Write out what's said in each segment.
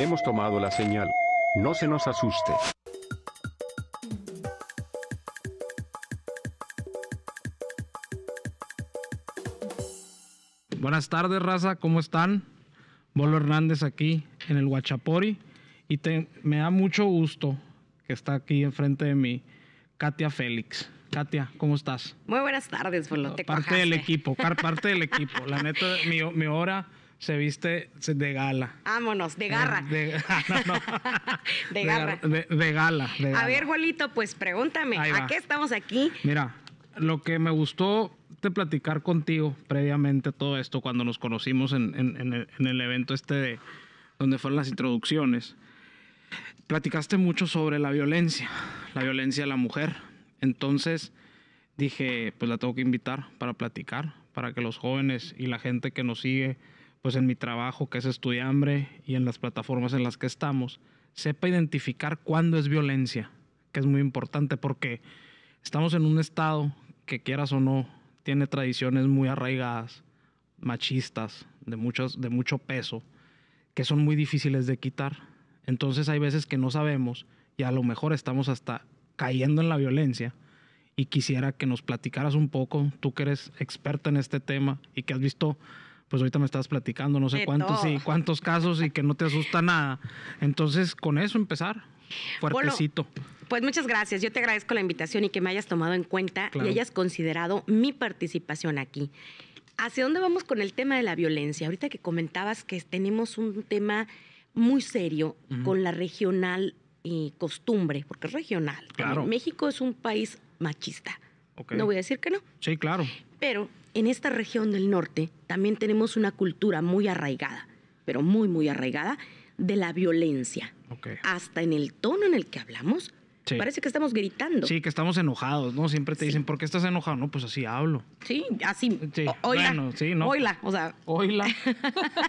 Hemos tomado la señal. No se nos asuste. Buenas tardes, raza, ¿cómo están? Bolo Hernández aquí en el Huachapori. Y me da mucho gusto que está aquí enfrente de mí Katia Félix. Katia, ¿cómo estás? Muy buenas tardes, Bolo. parte del equipo, parte del equipo. La neta, mi hora se viste de gala. Vámonos, de eh, garra. Ah, de, de, garra. De, gala, A ver, Juanito, pues pregúntame, ¿a qué estamos aquí? Mira, lo que me gustó de platicar contigo previamente todo esto, cuando nos conocimos en, en, el, evento este donde fueron las introducciones, platicaste mucho sobre la violencia, la violencia a la mujer. Entonces dije, pues la tengo que invitar para platicar, para que los jóvenes y la gente que nos sigue pues en mi trabajo, que es hambre y en las plataformas en las que estamos, sepa identificar cuándo es violencia, que es muy importante porque estamos en un estado que quieras o no, tiene tradiciones muy arraigadas, machistas, de, muchos, de mucho peso, que son muy difíciles de quitar. Entonces hay veces que no sabemos y a lo mejor estamos hasta cayendo en la violencia y quisiera que nos platicaras un poco, tú que eres experta en este tema y que has visto pues ahorita me estabas platicando, no sé cuántos, y cuántos casos y que no te asusta nada. Entonces, con eso empezar. Fuertecito. pues muchas gracias. Yo te agradezco la invitación y que me hayas tomado en cuenta y hayas considerado mi participación aquí. ¿Hacia dónde vamos con el tema de la violencia? Ahorita que comentabas que tenemos un tema muy serio con la regional y eh, costumbre, porque es regional. Claro. México es un país machista. No voy a decir que no. Sí, claro. Pero en esta región del norte también tenemos una cultura muy arraigada, pero muy, muy arraigada, de la violencia. Hasta en el tono en el que hablamos, Parece que estamos gritando. Sí, que estamos enojados, ¿no? Siempre te dicen, ¿por qué estás enojado? No, pues así hablo. Sí, así. Oila. ¿no? Oila, o sea. Oila.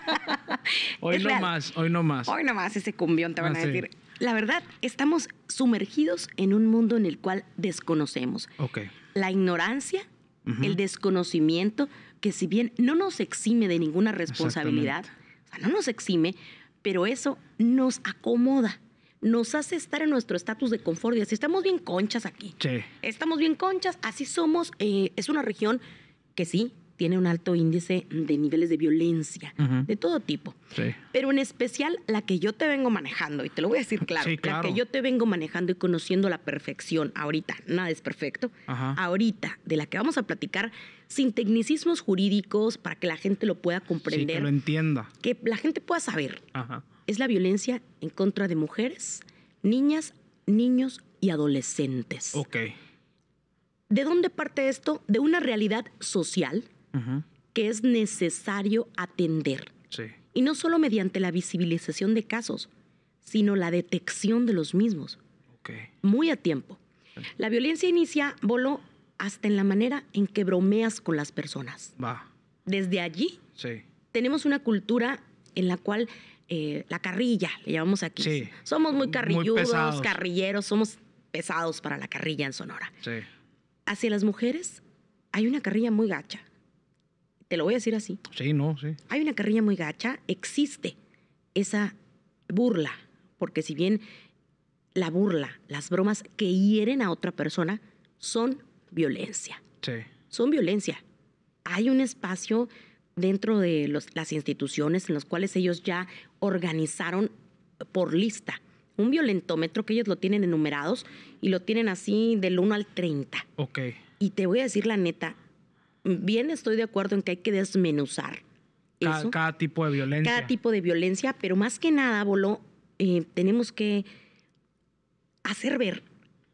hoy no más, hoy no más. Hoy no más, ese cumbión te van a ah, decir. La verdad, estamos sumergidos en un mundo en el cual desconocemos. Ok. La ignorancia el desconocimiento, que si bien no nos exime de ninguna responsabilidad, o sea, no nos exime, pero eso nos acomoda nos hace estar en nuestro estatus de confort. Y así estamos bien conchas aquí. Sí. Estamos bien conchas, así somos. Eh, es una región que sí, tiene un alto índice de niveles de violencia, de todo tipo. Pero en especial la que yo te vengo manejando, y te lo voy a decir claro, la que yo te vengo manejando y conociendo la perfección ahorita, nada es perfecto, ahorita, de la que vamos a platicar sin tecnicismos jurídicos para que la gente lo pueda comprender. que lo entienda. Que la gente pueda saber. Es la violencia en contra de mujeres, niñas, niños y adolescentes. Ok. ¿De dónde parte esto? De una realidad social que es necesario atender. Y no solo mediante la visibilización de casos, sino la detección de los mismos. Muy a tiempo. La violencia inicia, Bolo, hasta en la manera en que bromeas con las personas. Va. Desde allí tenemos una cultura en la cual eh, la carrilla, le llamamos aquí. Somos muy carrilludos, carrilleros, somos pesados para la carrilla en Sonora. Hacia las mujeres hay una carrilla muy gacha. Te lo voy a decir así. Sí, no, sí. Hay una carrilla muy gacha, existe esa burla, porque si bien la burla, las bromas que hieren a otra persona son violencia. Sí. Son violencia. Hay un espacio dentro de las instituciones en los cuales ellos ya organizaron por lista un violentómetro que ellos lo tienen enumerados y lo tienen así del 1 al 30. Ok. Y te voy a decir la neta, bien estoy de acuerdo en que hay que desmenuzar. Cada, eso. cada tipo de violencia. Cada tipo de violencia, pero más que nada, Bolo, eh, tenemos que hacer ver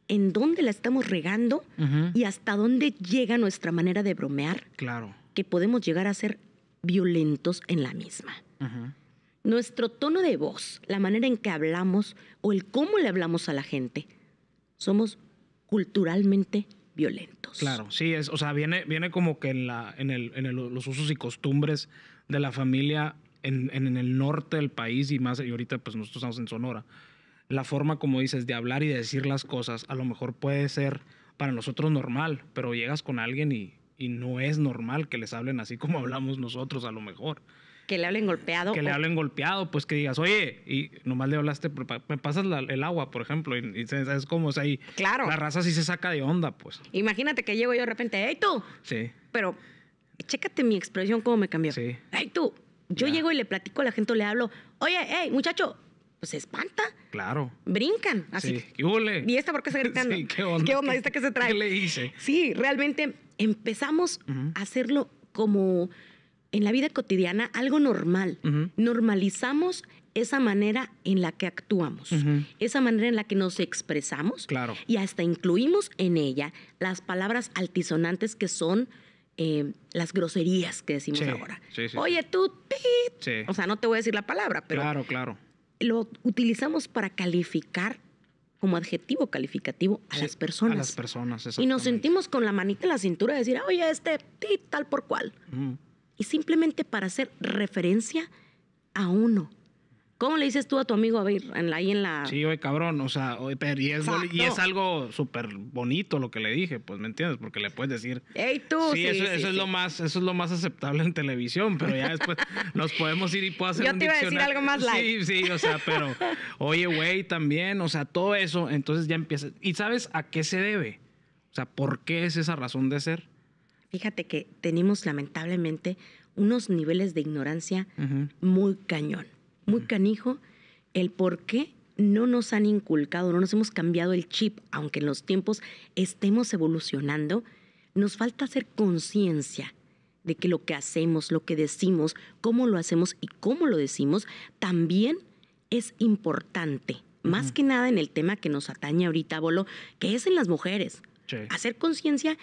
en dónde la estamos regando y hasta dónde llega nuestra manera de bromear. Claro. Que podemos llegar a ser violentos en la misma. Nuestro tono de voz, la manera en que hablamos o el cómo le hablamos a la gente, somos culturalmente violentos. Claro, sí, es, o sea, viene, viene como que en, la, en, los usos y costumbres de la familia en, el norte del país y más, y ahorita pues nosotros estamos en Sonora, la forma como dices de hablar y de decir las cosas a lo mejor puede ser para nosotros normal, pero llegas con alguien y, y no es normal que les hablen así como hablamos nosotros a lo mejor. Que le hablen golpeado. Que le hablen golpeado, pues que digas, oye, y nomás le hablaste, me pasas el agua, por ejemplo, y, es como, o sea, claro. la raza sí se saca de onda, pues. Imagínate que llego yo de repente, hey tú. Sí. Pero chécate mi expresión, cómo me cambió. Sí. Hey tú. Yo llego y le platico a la gente, le hablo, oye, hey, muchacho, pues se espanta. Claro. Brincan. Así. Sí. ¿Y esta por qué está gritando? Sí, ¿qué onda? ¿Qué onda? ¿Esta qué se trae? ¿Qué le hice? Sí, realmente empezamos a hacerlo como en la vida cotidiana algo normal. Normalizamos esa manera en la que actuamos, esa manera en la que nos expresamos claro. y hasta incluimos en ella las palabras altisonantes que son eh, las groserías que decimos ahora. Oye, tú, o sea, no te voy a decir la palabra, pero claro, claro. lo utilizamos para calificar como adjetivo calificativo a las personas. A las personas, Y nos sentimos con la manita en la cintura de decir, oye, este, ti, tal por cual y simplemente para hacer referencia a uno. ¿Cómo le dices tú a tu amigo, ahí en la... Sí, oye, cabrón, o sea, oye, y, es, algo súper bonito lo que le dije, pues, ¿me entiendes? Porque le puedes decir... ¡Ey, tú! Sí, eso, es lo más, eso es lo más aceptable en televisión, pero ya después nos podemos ir y puedo hacer Yo te iba a decir algo más light. Sí, sí, o sea, pero, oye, güey, también, o sea, todo eso, entonces ya empieza... ¿Y sabes a qué se debe? O sea, ¿por qué es esa razón de ser? Fíjate que tenemos lamentablemente unos niveles de ignorancia muy cañón, muy canijo, el por qué no nos han inculcado, no nos hemos cambiado el chip, aunque en los tiempos estemos evolucionando, nos falta hacer conciencia de que lo que hacemos, lo que decimos, cómo lo hacemos y cómo lo decimos, también es importante. Más que nada en el tema que nos atañe ahorita, Bolo, que es en las mujeres. Hacer conciencia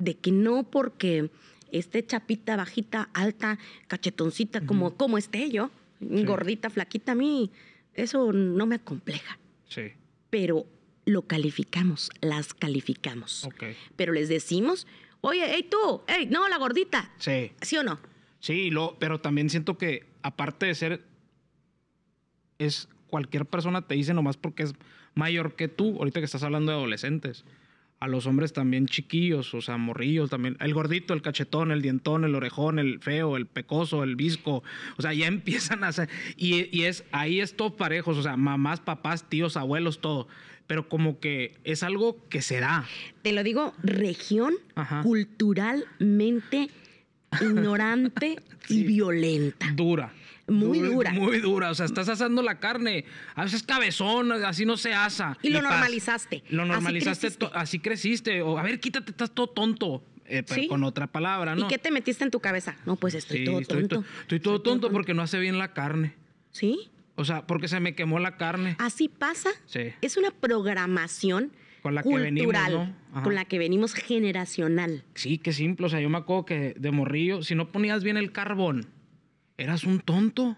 de que no porque esté chapita, bajita, alta, cachetoncita, como, como esté yo, gordita, flaquita, a mí eso no me acompleja. Sí. Pero lo calificamos, las calificamos. OK. Pero les decimos, oye, hey tú, hey, no, la gordita. Sí. ¿Sí o no? Sí, lo, pero también siento que aparte de ser, es cualquier persona te dice nomás porque es mayor que tú, ahorita que estás hablando de adolescentes a los hombres también chiquillos, o sea, morrillos también. El gordito, el cachetón, el dientón, el orejón, el feo, el pecoso, el visco. O sea, ya empiezan a hacer. Y, es, ahí es todo parejos, o sea, mamás, papás, tíos, abuelos, todo. Pero como que es algo que se da. Te lo digo, región culturalmente ignorante y violenta. Dura muy dura. Muy dura, o sea, estás asando la carne. A veces cabezón, así no se asa. Y, lo normalizaste. Lo normalizaste, así creciste. O, a ver, quítate, estás todo tonto. Eh, con otra palabra, ¿no? ¿Y qué te metiste en tu cabeza? No, pues estoy todo tonto. Estoy, todo tonto, porque no hace bien la carne. ¿Sí? O sea, porque se me quemó la carne. Así pasa. Sí. Es una programación con cultural, con la que venimos generacional. Sí, qué simple. O sea, yo me acuerdo que de morrillo, si no ponías bien el carbón, eras un tonto.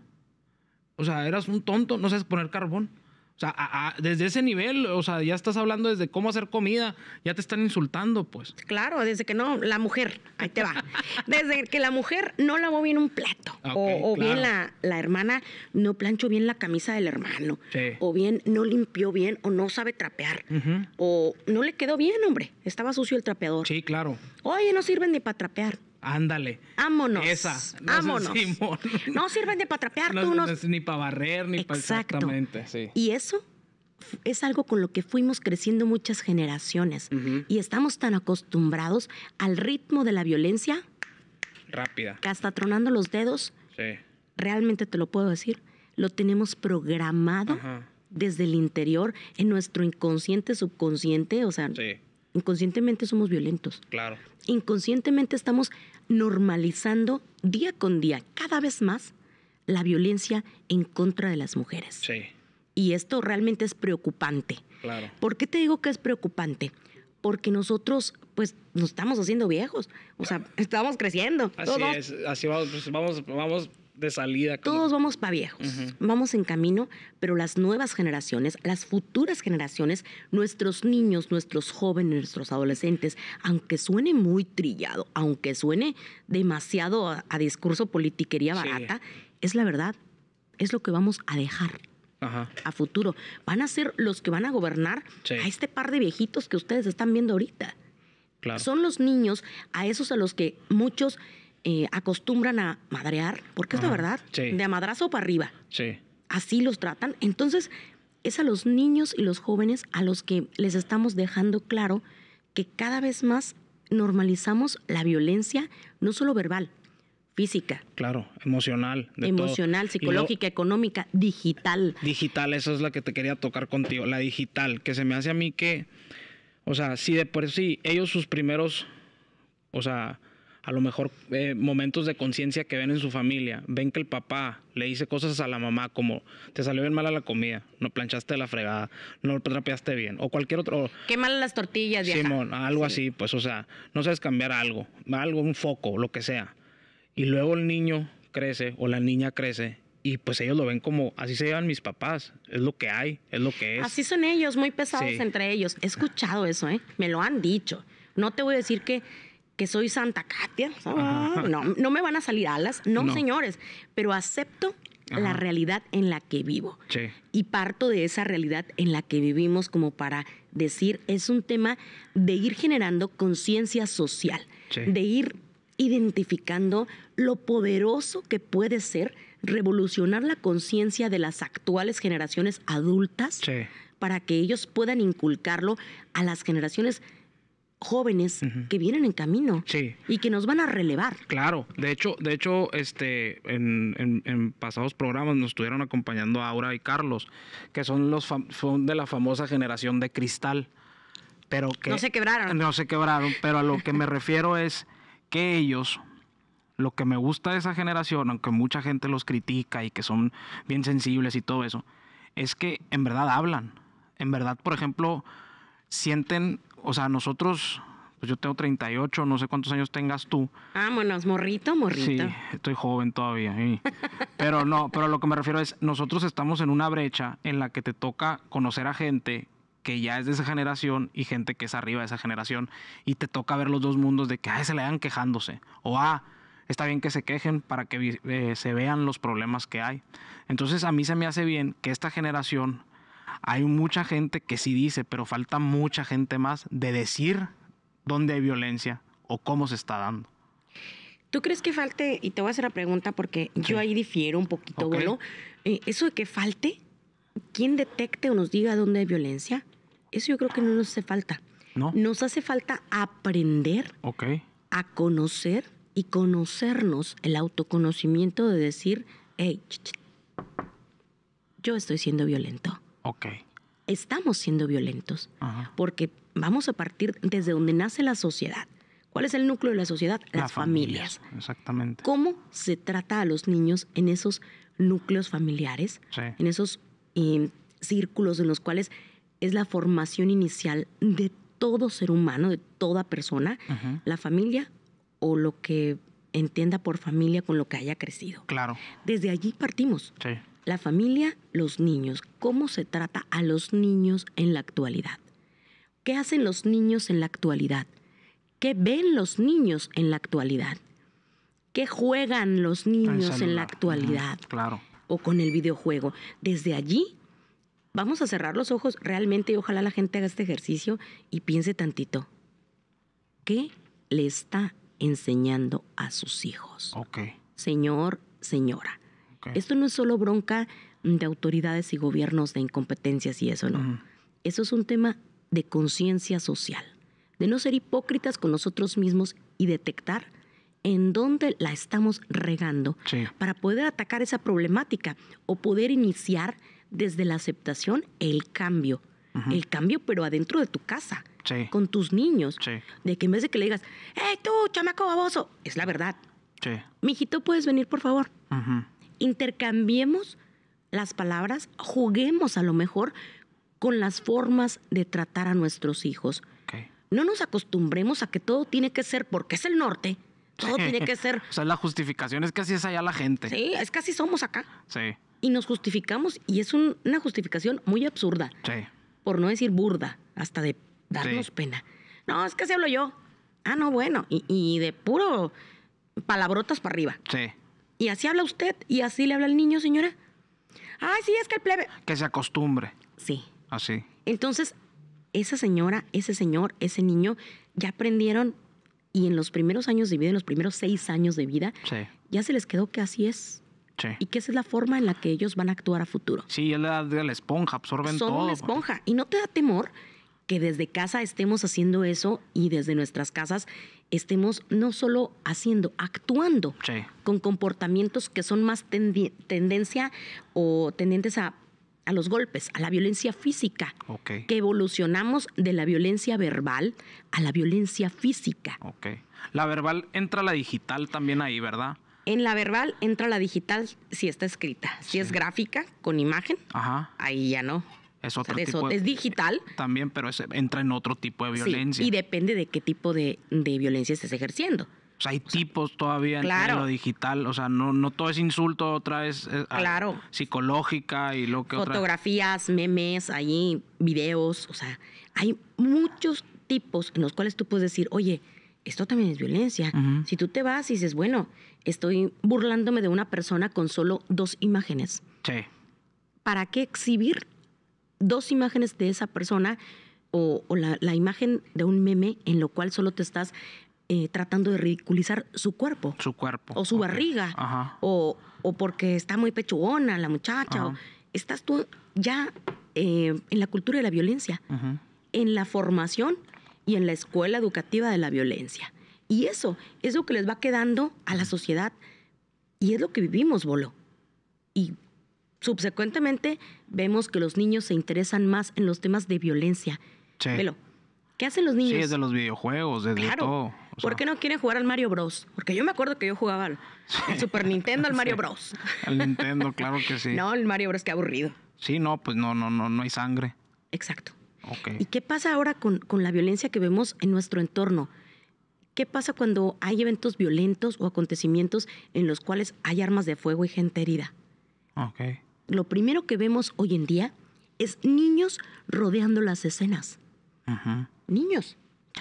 O sea, eras un tonto, no sabes poner carbón. O sea, desde ese nivel, o sea, ya estás hablando desde cómo hacer comida, ya te están insultando, pues. Claro, desde que no, la mujer, ahí te va. Desde que la mujer no lavó bien un plato, ah, o, bien la, hermana no planchó bien la camisa del hermano, o bien no limpió bien, o no sabe trapear, o no le quedó bien, hombre, estaba sucio el trapeador. Sí, claro. Oye, no sirven ni para trapear. Ándale. Ámonos. Esa. Ámonos. No sirven de para trapear tú. No, sirven ni para barrer, ni para exactamente. Y eso es algo con lo que fuimos creciendo muchas generaciones. Y estamos tan acostumbrados al ritmo de la violencia. Rápida. Que hasta tronando los dedos. Sí. Realmente te lo puedo decir. Lo tenemos programado. desde el interior, en nuestro inconsciente, subconsciente, o sea, sí. Inconscientemente somos violentos. Claro. Inconscientemente estamos normalizando día con día, cada vez más, la violencia en contra de las mujeres. Sí. Y esto realmente es preocupante. Claro. ¿Por qué te digo que es preocupante? Porque nosotros, pues, nos estamos haciendo viejos. O sea, estamos creciendo. Así es, así vamos, pues, vamos, vamos salida. Todos vamos para viejos, vamos en camino, pero las nuevas generaciones, las futuras generaciones, nuestros niños, nuestros jóvenes, nuestros adolescentes, aunque suene muy trillado, aunque suene demasiado a, discurso politiquería barata, es la verdad, es lo que vamos a dejar. a futuro. Van a ser los que van a gobernar a este par de viejitos que ustedes están viendo ahorita. Son los niños, a esos a los que muchos eh, acostumbran a madrear, porque es la verdad, de a madrazo para arriba. Sí. Así los tratan. Entonces, es a los niños y los jóvenes a los que les estamos dejando claro que cada vez más normalizamos la violencia, no solo verbal, física. Claro, emocional. emocional, psicológica, económica, digital. Digital, esa es la que te quería tocar contigo, la digital, que se me hace a mí que, o sea, si de por sí ellos sus primeros, o sea, a lo mejor eh, momentos de conciencia que ven en su familia. Ven que el papá le dice cosas a la mamá como te salió bien mala la comida, no planchaste la fregada, no lo trapeaste bien o cualquier otro. Qué mal las tortillas, ya. Simón, algo así, pues o sea, no sabes cambiar algo, algo, un foco, lo que sea. Y luego el niño crece o la niña crece y pues ellos lo ven como así se llevan mis papás, es lo que hay, es lo que es. Así son ellos, muy pesados entre ellos. He escuchado eso, ¿eh? Me lo han dicho. No te voy a decir que soy Santa Katia, no, no me van a salir alas, no, señores, pero acepto la realidad en la que vivo. Y parto de esa realidad en la que vivimos como para decir, es un tema de ir generando conciencia social, de ir identificando lo poderoso que puede ser revolucionar la conciencia de las actuales generaciones adultas para que ellos puedan inculcarlo a las generaciones jóvenes que vienen en camino y que nos van a relevar. Claro, de hecho, de hecho, este, en, pasados programas nos estuvieron acompañando Aura y Carlos, que son los son de la famosa generación de cristal. Pero que no se quebraron. No se quebraron, pero a lo que me refiero es que ellos lo que me gusta de esa generación, aunque mucha gente los critica y que son bien sensibles y todo eso, es que en verdad hablan. En verdad, por ejemplo, sienten o sea, nosotros, pues yo tengo 38, no sé cuántos años tengas tú. Vámonos, morrito, morrito. Sí, estoy joven todavía. Pero no, pero lo que me refiero es, nosotros estamos en una brecha en la que te toca conocer a gente que ya es de esa generación y gente que es arriba de esa generación y te toca ver los dos mundos de que ah, se le dan quejándose o ah, está bien que se quejen para que eh, se vean los problemas que hay. Entonces a mí se me hace bien que esta generación hay mucha gente que sí dice, pero falta mucha gente más de decir dónde hay violencia o cómo se está dando. ¿Tú crees que falte? Y te voy a hacer la pregunta porque yo ahí difiero un poquito, ¿no? Eh, eso de que falte, quien detecte o nos diga dónde hay violencia, eso yo creo que no nos hace falta. No. Nos hace falta aprender okay. a conocer y conocernos el autoconocimiento de decir, hey, yo estoy siendo violento. Ok. Estamos siendo violentos porque vamos a partir desde donde nace la sociedad. ¿Cuál es el núcleo de la sociedad? Las, familias. Exactamente. ¿Cómo se trata a los niños en esos núcleos familiares? En esos eh, círculos en los cuales es la formación inicial de todo ser humano, de toda persona, la familia o lo que entienda por familia con lo que haya crecido. Claro. Desde allí partimos. Sí la familia, los niños, cómo se trata a los niños en la actualidad. ¿Qué hacen los niños en la actualidad? ¿Qué ven los niños en la actualidad? ¿Qué juegan los niños en la actualidad? claro. O con el videojuego. Desde allí vamos a cerrar los ojos realmente y ojalá la gente haga este ejercicio y piense tantito. ¿Qué le está enseñando a sus hijos? Ok. Señor, señora. Esto no es solo bronca de autoridades y gobiernos de incompetencias y eso, no. Eso es un tema de conciencia social, de no ser hipócritas con nosotros mismos y detectar en dónde la estamos regando para poder atacar esa problemática o poder iniciar desde la aceptación el cambio. El cambio, pero adentro de tu casa, con tus niños. De que en vez de que le digas, ¡Hey tú, chamaco baboso! Es la verdad. Mijito, puedes venir, por favor intercambiemos las palabras, juguemos a lo mejor con las formas de tratar a nuestros hijos. No nos acostumbremos a que todo tiene que ser porque es el norte. Todo tiene que ser. o sea, la justificación es que así es allá la gente. Sí, es que así somos acá. Sí. Y nos justificamos, y es una justificación muy absurda. Sí. Por no decir burda, hasta de darnos pena. No, es que se hablo yo. Ah, no, bueno. Y, y de puro palabrotas para arriba. Sí. Y así habla usted y así le habla el niño, señora. Ay, ah, sí, es que el plebe. Que se acostumbre. Sí. Así. Entonces, esa señora, ese señor, ese niño ya aprendieron y en los primeros años de vida, en los primeros seis años de vida, ya se les quedó que así es. Sí. Y que esa es la forma en la que ellos van a actuar a futuro. Sí, es la, la esponja, absorben todo. Son la esponja. Y no te da temor que desde casa estemos haciendo eso y desde nuestras casas estemos no solo haciendo, actuando con comportamientos que son más tendencia o tendientes a, los golpes, a la violencia física, que evolucionamos de la violencia verbal a la violencia física. La verbal entra la digital también ahí, ¿verdad? En la verbal entra la digital si está escrita, si es gráfica, con imagen, ahí ya no. Es otro es digital. También, pero entra en otro tipo de violencia. y depende de qué tipo de, violencia estés ejerciendo. O sea, hay tipos todavía claro. en lo digital. O sea, no, no todo es insulto, otra es, ah, psicológica y lo que Fotografías, memes, ahí, videos. O sea, hay muchos tipos en los cuales tú puedes decir, oye, esto también es violencia. Si tú te vas y dices, bueno, estoy burlándome de una persona con solo dos imágenes. Sí. ¿Para qué exhibir dos imágenes de esa persona o, la, imagen de un meme en lo cual solo te estás eh, tratando de ridiculizar su cuerpo. Su cuerpo. O su barriga. O, o, porque está muy pechugona la muchacha. O estás tú ya eh, en la cultura de la violencia, en la formación y en la escuela educativa de la violencia. Y eso es lo que les va quedando a la sociedad y es lo que vivimos, Bolo. Y subsecuentemente vemos que los niños se interesan más en los temas de violencia. Sí. ¿Qué hacen los niños? Sí, es de los videojuegos, desde todo. ¿Por qué no quieren jugar al Mario Bros? Porque yo me acuerdo que yo jugaba al, Super Nintendo, al Mario Bros. Al Nintendo, claro que sí. no, el Mario Bros, qué aburrido. Sí, no, pues no, no, no, no hay sangre. Exacto. ¿Y qué pasa ahora con, con la violencia que vemos en nuestro entorno? ¿Qué pasa cuando hay eventos violentos o acontecimientos en los cuales hay armas de fuego y gente herida? Okay lo primero que vemos hoy en día es niños rodeando las escenas. Niños.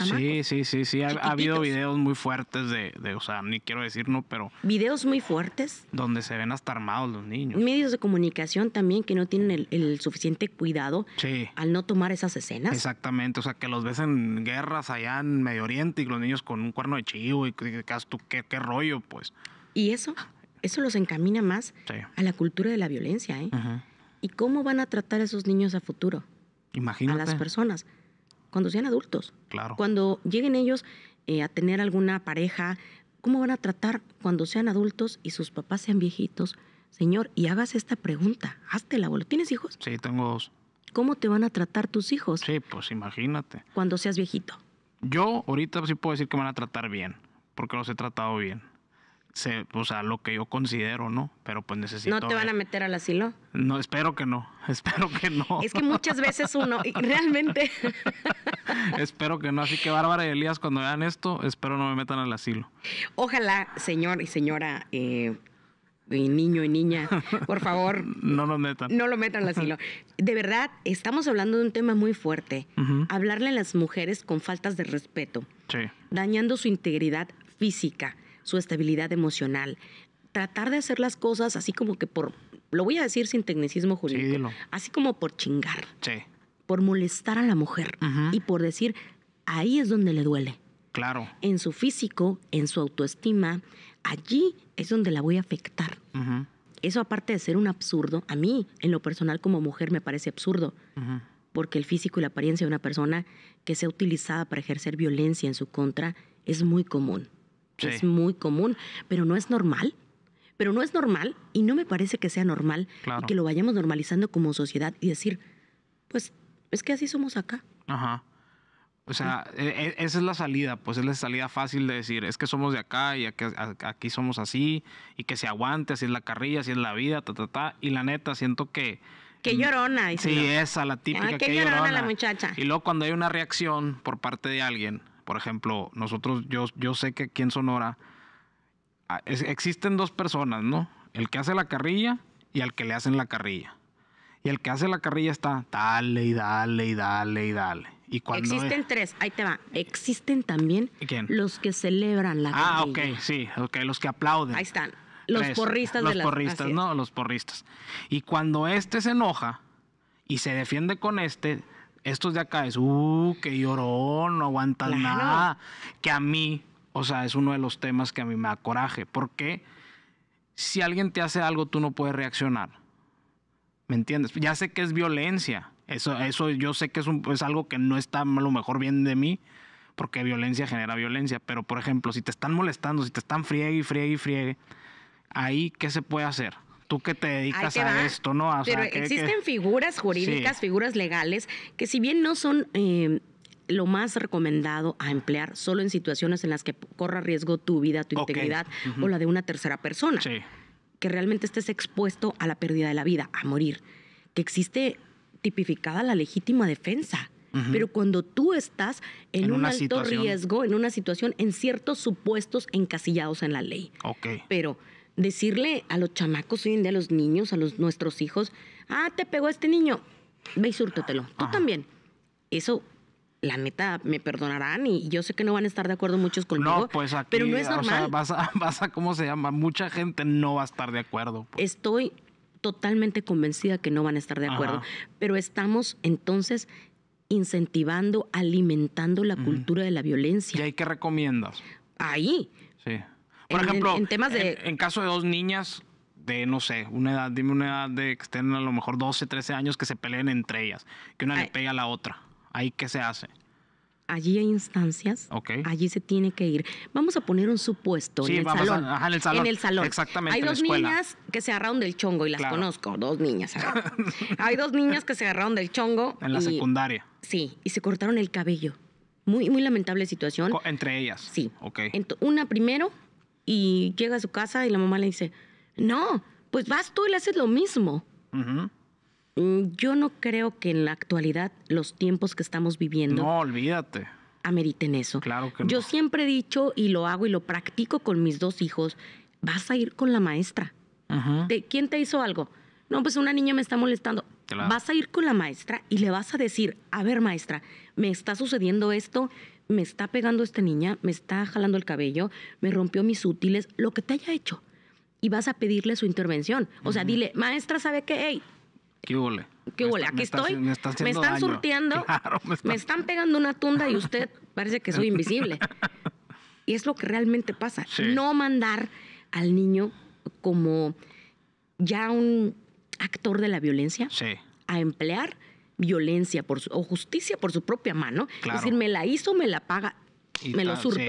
sí, sí, sí, sí. Ha, habido videos muy fuertes de, o sea, ni quiero decir no, pero... Videos muy fuertes. Donde se ven hasta armados los niños. Medios de comunicación también que no tienen el, suficiente cuidado al no tomar esas escenas. Exactamente, o sea, que los ves en guerras allá en Medio Oriente y los niños con un cuerno de chivo y que tú, qué, qué rollo, pues. ¿Y eso? eso los encamina más a la cultura de la violencia. ¿eh? ¿Y cómo van a tratar a esos niños a futuro? Imagínate. A las personas, cuando sean adultos. Claro. Cuando lleguen ellos eh, a tener alguna pareja, ¿cómo van a tratar cuando sean adultos y sus papás sean viejitos? Señor, y hagas esta pregunta, hazte la boludo. ¿Tienes hijos? Sí, tengo dos. ¿Cómo te van a tratar tus hijos? Sí, pues imagínate. Cuando seas viejito. Yo ahorita sí puedo decir que me van a tratar bien, porque los he tratado bien o sea, lo que yo considero, ¿no? Pero pues necesito. ¿No te van a meter al asilo? No, espero que no, espero que no. Es que muchas veces uno, realmente. espero que no, así que Bárbara y Elías, cuando vean esto, espero no me metan al asilo. Ojalá, señor y señora. Eh, y niño y niña, por favor. no lo metan. No lo metan al asilo. De verdad, estamos hablando de un tema muy fuerte. Hablarle a las mujeres con faltas de respeto. Sí. Dañando su integridad física su estabilidad emocional, tratar de hacer las cosas así como que por, lo voy a decir sin tecnicismo jurídico, así como por chingar, sí. por molestar a la mujer y por decir, ahí es donde le duele. Claro. En su físico, en su autoestima, allí es donde la voy a afectar. Eso aparte de ser un absurdo, a mí en lo personal como mujer me parece absurdo, porque el físico y la apariencia de una persona que sea utilizada para ejercer violencia en su contra es muy común es muy común, pero no es normal. Pero no es normal y no me parece que sea normal y que lo vayamos normalizando como sociedad y decir, pues es que así somos acá. Ajá. O sea, pues e, e, esa es la salida, pues es la salida fácil de decir, es que somos de acá y aquí, somos así y que se aguante, así es la carrilla, así es la vida, ta, ta, ta. Y la neta, siento que... Que llorona. Sí, esa, la típica. Ah, que llorona, llorona la muchacha. Y luego cuando hay una reacción por parte de alguien, por ejemplo, nosotros, yo, yo sé que aquí en Sonora ah, existen dos personas, ¿no? El que hace la carrilla y al que le hacen la carrilla. Y el que hace la carrilla está, dale y dale y dale y dale. Y cuando Existen tres, ahí te va. Existen también los que celebran la ah, carrilla. Ah, ok, sí, ok, los que aplauden. Ahí están, los porristas los de la Los porristas, no, los porristas. Y cuando este se enoja y se defiende con este, estos de acá es, uh, que llorón, no aguantan nada. Que a mí, o sea, es uno de los temas que a mí me da coraje. Porque si alguien te hace algo, tú no puedes reaccionar. ¿Me entiendes? Ya sé que es violencia. Eso, eso yo sé que es, algo que no está a lo mejor bien de mí, porque violencia genera violencia. Pero, por ejemplo, si te están molestando, si te están friegue y friegue y friegue, ahí, ¿qué se puede hacer? tú que te dedicas a esto, ¿no? Pero existen figuras jurídicas, figuras legales, que si bien no son... Eh, lo más recomendado a emplear solo en situaciones en las que corra riesgo tu vida, tu integridad o la de una tercera persona. Sí. Que realmente estés expuesto a la pérdida de la vida, a morir. Que existe tipificada la legítima defensa. Pero cuando tú estás en, un alto riesgo, en una situación, en ciertos supuestos encasillados en la ley. Ok. Pero decirle a los chamacos hoy en día, a los niños, a los, nuestros hijos, ah, te pegó este niño, ve y súrtatelo. Tú también. Eso, la neta, me perdonarán y yo sé que no van a estar de acuerdo muchos conmigo. No, pues pero no es normal. O sea, vas, a, ¿cómo se llama? Mucha gente no va a estar de acuerdo. Pues. Estoy totalmente convencida que no van a estar de acuerdo. Pero estamos entonces incentivando, alimentando la cultura de la violencia. ¿Y ahí qué recomiendas? Ahí. Sí. Por ejemplo, en, caso de dos niñas de, no sé, una edad, dime una edad de que estén a lo mejor 12, 13 años que se peleen entre ellas, que una le pega a la otra. ¿Ahí qué se hace? allí hay instancias, allí se tiene que ir. Vamos a poner un supuesto sí, en, el salón, en, el salón, en el salón. Exactamente. Hay dos niñas que se agarraron del chongo y las conozco, dos niñas. hay dos niñas que se agarraron del chongo. En la secundaria. Sí, y se cortaron el cabello. Muy, muy lamentable situación. entre ellas. Sí. OK. una primero y llega a su casa y la mamá le dice, no, pues vas tú y le haces lo mismo. Mm, yo no creo que en la actualidad los tiempos que estamos viviendo... No, olvídate. Ameriten eso. Claro que Yo siempre he dicho y lo hago y lo practico con mis dos hijos, vas a ir con la maestra. ¿De quién te hizo algo? No, pues una niña me está molestando. Vas a ir con la maestra y le vas a decir, a ver maestra, me está sucediendo esto me está pegando esta niña, me está jalando el cabello, me rompió mis útiles, lo que te haya hecho. Y vas a pedirle su intervención. O sea, dile, maestra, ¿sabe qué? Hey, ¿Qué huele? ¿Qué huele? Aquí estoy. Me, están surtiendo. me, están pegando una tunda y usted parece que soy invisible. y es lo que realmente pasa. No mandar al niño como ya un actor de la violencia a emplear violencia por o justicia por su propia mano. Es decir, me la hizo, me la paga, me lo surto.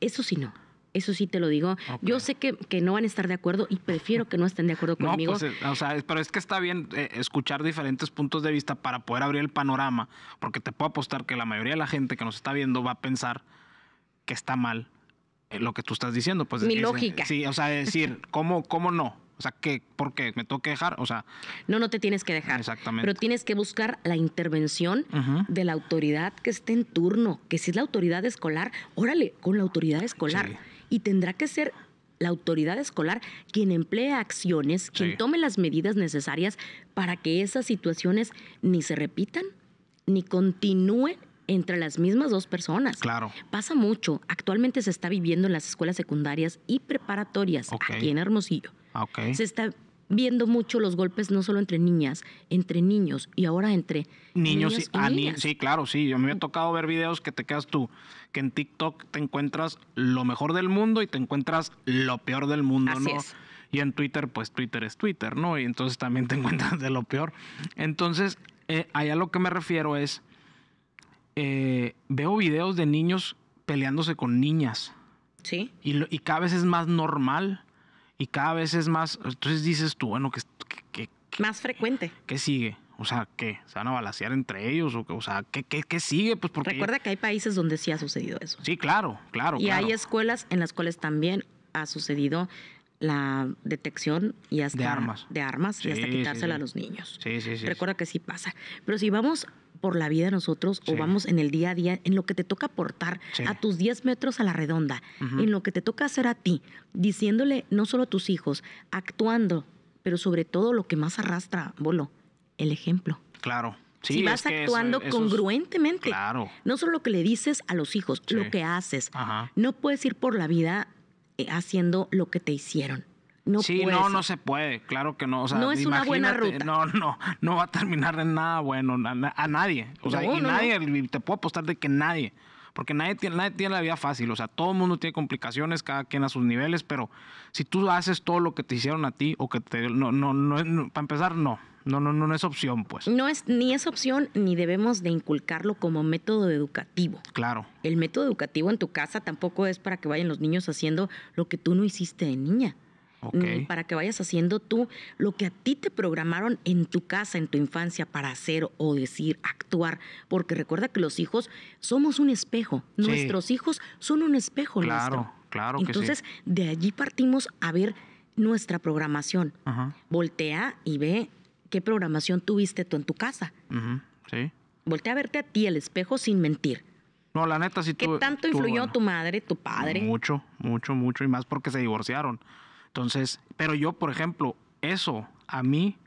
Eso sí no. Eso sí te lo digo. Yo sé que, que, no van a estar de acuerdo y prefiero que no estén de acuerdo conmigo. Pues, eh, pero es que está bien eh, escuchar diferentes puntos de vista para poder abrir el panorama, porque te puedo apostar que la mayoría de la gente que nos está viendo va a pensar que está mal eh, lo que tú estás diciendo. Pues, Mi lógica. Sí, o sea, decir, ¿cómo, cómo no? O sea, ¿qué? ¿por ¿Me tengo que dejar? O sea. No, no te tienes que dejar. Exactamente. Pero tienes que buscar la intervención de la autoridad que esté en turno. Que si es la autoridad escolar, órale, con la autoridad escolar. Y tendrá que ser la autoridad escolar quien emplee acciones, quien tome las medidas necesarias para que esas situaciones ni se repitan, ni continúen entre las mismas dos personas. Claro. Pasa mucho. Actualmente se está viviendo en las escuelas secundarias y preparatorias aquí en Hermosillo. Ah, Se está viendo mucho los golpes no solo entre niñas, entre niños y ahora entre niños, y, niñas. sí, claro, sí. yo me he mm. tocado ver videos que te quedas tú, que en TikTok te encuentras lo mejor del mundo y te encuentras lo peor del mundo, ¿no? Y en Twitter, pues Twitter es Twitter, ¿no? Y entonces también te encuentras de lo peor. Entonces, eh, allá lo que me refiero es, eh, veo videos de niños peleándose con niñas. Sí. Y, y cada vez es más normal y cada vez es más, entonces dices tú, bueno, que... más frecuente. ¿Qué sigue? O sea, ¿qué? ¿Se van a balasear entre ellos? O, o sea, ¿qué, qué, sigue? Pues porque... Recuerda que hay países donde sí ha sucedido eso. Sí, claro, claro. Y hay escuelas en las cuales también ha sucedido la detección y hasta de armas, de armas y hasta quitársela a los niños. Sí, sí, sí. Recuerda que sí pasa. Pero si vamos por la vida nosotros o vamos en el día a día, en lo que te toca aportar a tus 10 metros a la redonda, en lo que te toca hacer a ti, diciéndole no solo a tus hijos, actuando, pero sobre todo lo que más arrastra, Bolo, el ejemplo. Claro. Sí, si vas actuando congruentemente. claro. No solo lo que le dices a los hijos, lo que haces. No puedes ir por la vida eh, haciendo lo que te hicieron. No sí, no, no se puede, claro que no. no es una buena ruta. No, no, no va a terminar en nada bueno, a, nadie. O sea, y nadie, te puedo apostar de que nadie. Porque nadie tiene, nadie tiene la vida fácil, o sea, todo el mundo tiene complicaciones, cada quien a sus niveles, pero si tú haces todo lo que te hicieron a ti o que te... No, no, no, para empezar, no. No, no, no, es opción, pues. No es ni es opción ni debemos de inculcarlo como método educativo. Claro. El método educativo en tu casa tampoco es para que vayan los niños haciendo lo que tú no hiciste de niña. para que vayas haciendo tú lo que a ti te programaron en tu casa, en tu infancia, para hacer o decir, actuar. Porque recuerda que los hijos somos un espejo. Nuestros hijos son un espejo claro, Claro, Entonces, de allí partimos a ver nuestra programación. Ajá. Voltea y ve qué programación tuviste tú en tu casa. sí. Volté a verte a ti el espejo sin mentir. No, la neta sí ¿Qué tanto influyó tu madre, tu padre? Mucho, mucho, mucho. Y más porque se divorciaron. Entonces, pero yo, por ejemplo, eso, a mí,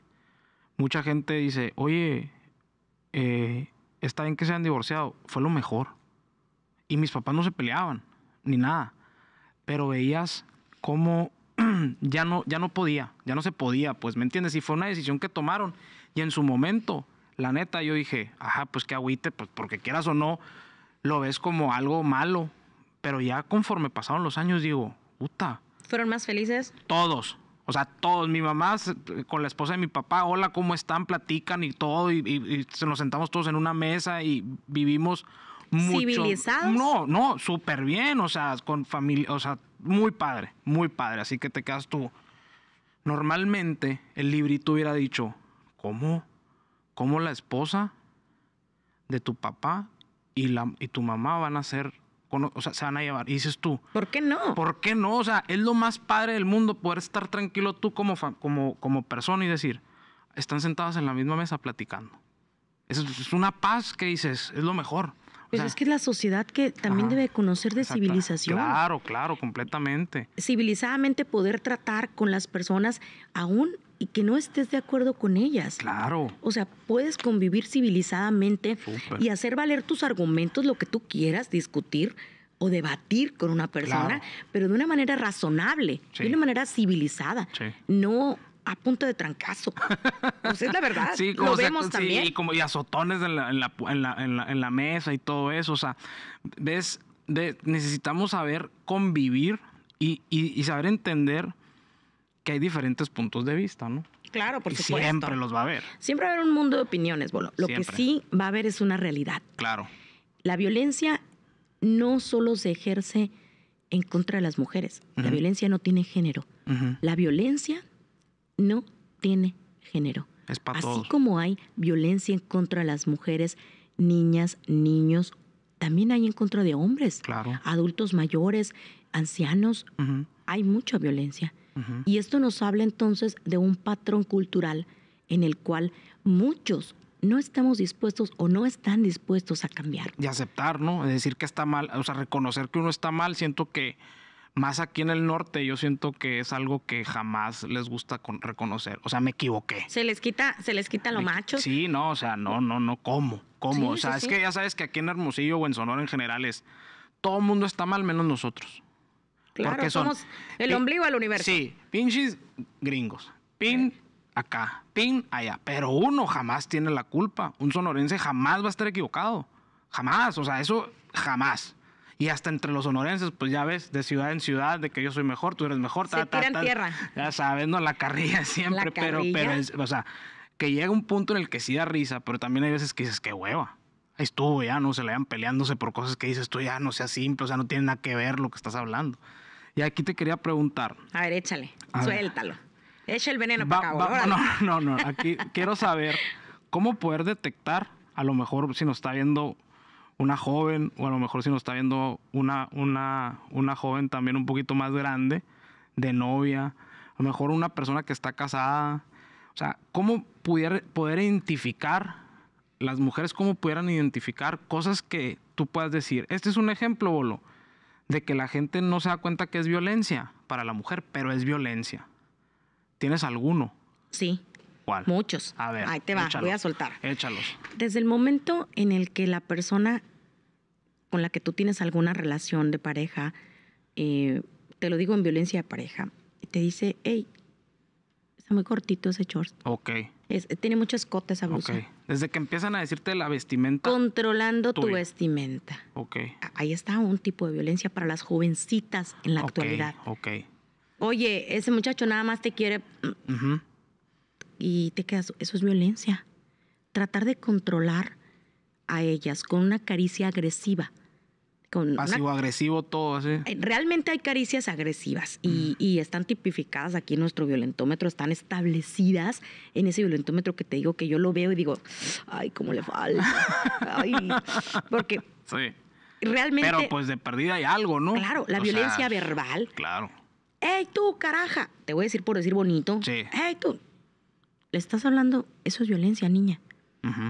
mucha gente dice, oye, eh, está bien que se han divorciado. Fue lo mejor. Y mis papás no se peleaban, ni nada. Pero veías cómo ya no, ya no podía, ya no se podía, pues, ¿me entiendes? Y fue una decisión que tomaron. Y en su momento, la neta, yo dije, ajá, pues qué agüite, pues porque quieras o no, lo ves como algo malo. Pero ya conforme pasaron los años, digo, puta. ¿Fueron más felices? Todos. O sea, todos, mi mamá con la esposa de mi papá, hola, ¿cómo están? Platican y todo, y, y, y nos sentamos todos en una mesa y vivimos ¿Civilizados? No, no, súper bien, o sea, con familia, o sea, muy padre, muy padre. Así que te quedas tú. Normalmente el librito hubiera dicho, ¿cómo? ¿Cómo la esposa de tu papá y, la, y tu mamá van a ser, o sea, se van a llevar? Y dices tú, ¿por qué no? ¿Por qué no? O sea, es lo más padre del mundo poder estar tranquilo tú como, como, como persona y decir, están sentadas en la misma mesa platicando. Es, es una paz que dices, es lo mejor. Pues es que es la sociedad que también debe conocer de civilización. Claro, claro, completamente. Civilizadamente poder tratar con las personas aún y que no estés de acuerdo con ellas. Claro. O sea, puedes convivir civilizadamente y hacer valer tus argumentos, lo que tú quieras discutir o debatir con una persona, pero de una manera razonable, de una manera civilizada. Sí. No a punta de trancazo. Pues es la verdad. como lo vemos también. Y como y azotones en la, mesa y todo eso. O sea, necesitamos saber convivir y, saber entender que hay diferentes puntos de vista, ¿no? Claro, porque Siempre los va a haber. Siempre va a haber un mundo de opiniones, Bolo. Lo que sí va a haber es una realidad. Claro. La violencia no solo se ejerce en contra de las mujeres. La violencia no tiene género. La violencia no tiene género. Así como hay violencia en contra de las mujeres, niñas, niños, también hay en contra de hombres, adultos mayores, ancianos. Hay mucha violencia. Y esto nos habla entonces de un patrón cultural en el cual muchos no estamos dispuestos o no están dispuestos a cambiar. Y aceptar, ¿no? Es decir, que está mal, o sea, reconocer que uno está mal, siento que más aquí en el norte yo siento que es algo que jamás les gusta reconocer. O sea, me equivoqué. Se les quita, se les quita lo macho. Sí, no, o sea, no, no, no, ¿cómo? ¿Cómo? o sea, es que ya sabes que aquí en Hermosillo o en Sonora en general es todo el mundo está mal menos nosotros. Claro, Porque somos el ombligo al universo. Sí, pinches gringos. Pin eh. acá, pin allá. Pero uno jamás tiene la culpa. Un sonorense jamás va a estar equivocado. Jamás. O sea, eso jamás y hasta entre los sonorenses, pues ya ves, de ciudad en ciudad, de que yo soy mejor, tú eres mejor, ta, Se tiran ta, tierra. Ya sabes, ¿no? La carrilla siempre, pero, pero, o sea, que llega un punto en el que sí da risa, pero también hay veces que dices, qué hueva. Ahí estuvo, ya, no se le vayan peleándose por cosas que dices tú, ya no sea simple, o sea, no tiene nada que ver lo que estás hablando. Y aquí te quería preguntar. A ver, échale, suéltalo. Echa el veneno para acá, No, no, no, aquí quiero saber cómo poder detectar, a lo mejor si nos está viendo una joven, o a lo mejor si nos está viendo una, una, una joven también un poquito más grande, de novia, a lo mejor una persona que está casada. O sea, ¿cómo pudiera, poder identificar las mujeres, cómo pudieran identificar cosas que tú puedas decir? Este es un ejemplo, Bolo, de que la gente no se da cuenta que es violencia para la mujer, pero es violencia. ¿Tienes alguno? Sí. Muchos. A ver. Ahí te va, voy a soltar. Échalos. Desde el momento en el que la persona con la que tú tienes alguna relación de pareja, eh, te lo digo en violencia de pareja, y te dice, hey, está muy cortito ese short. Ok. tiene muchas cotas esa blusa. Ok. Desde que empiezan a decirte la vestimenta. Controlando tu vestimenta. Ok. Ahí está un tipo de violencia para las jovencitas en la actualidad. Ok. Oye, ese muchacho nada más te quiere y te quedas, eso es violencia. Tratar de controlar a ellas con una caricia agresiva. Con Pasivo, agresivo, todo ¿sí? Realmente hay caricias agresivas mm. y, están tipificadas aquí en nuestro violentómetro, están establecidas en ese violentómetro que te digo que yo lo veo y digo, ay, cómo le falta. ay, porque sí. realmente. Pero pues de perdida hay algo, ¿no? Claro, la violencia verbal. Claro. ¡Ey, tú, caraja! Te voy a decir por decir bonito. Sí. ¡Ey, tú! le estás hablando, eso es violencia, niña.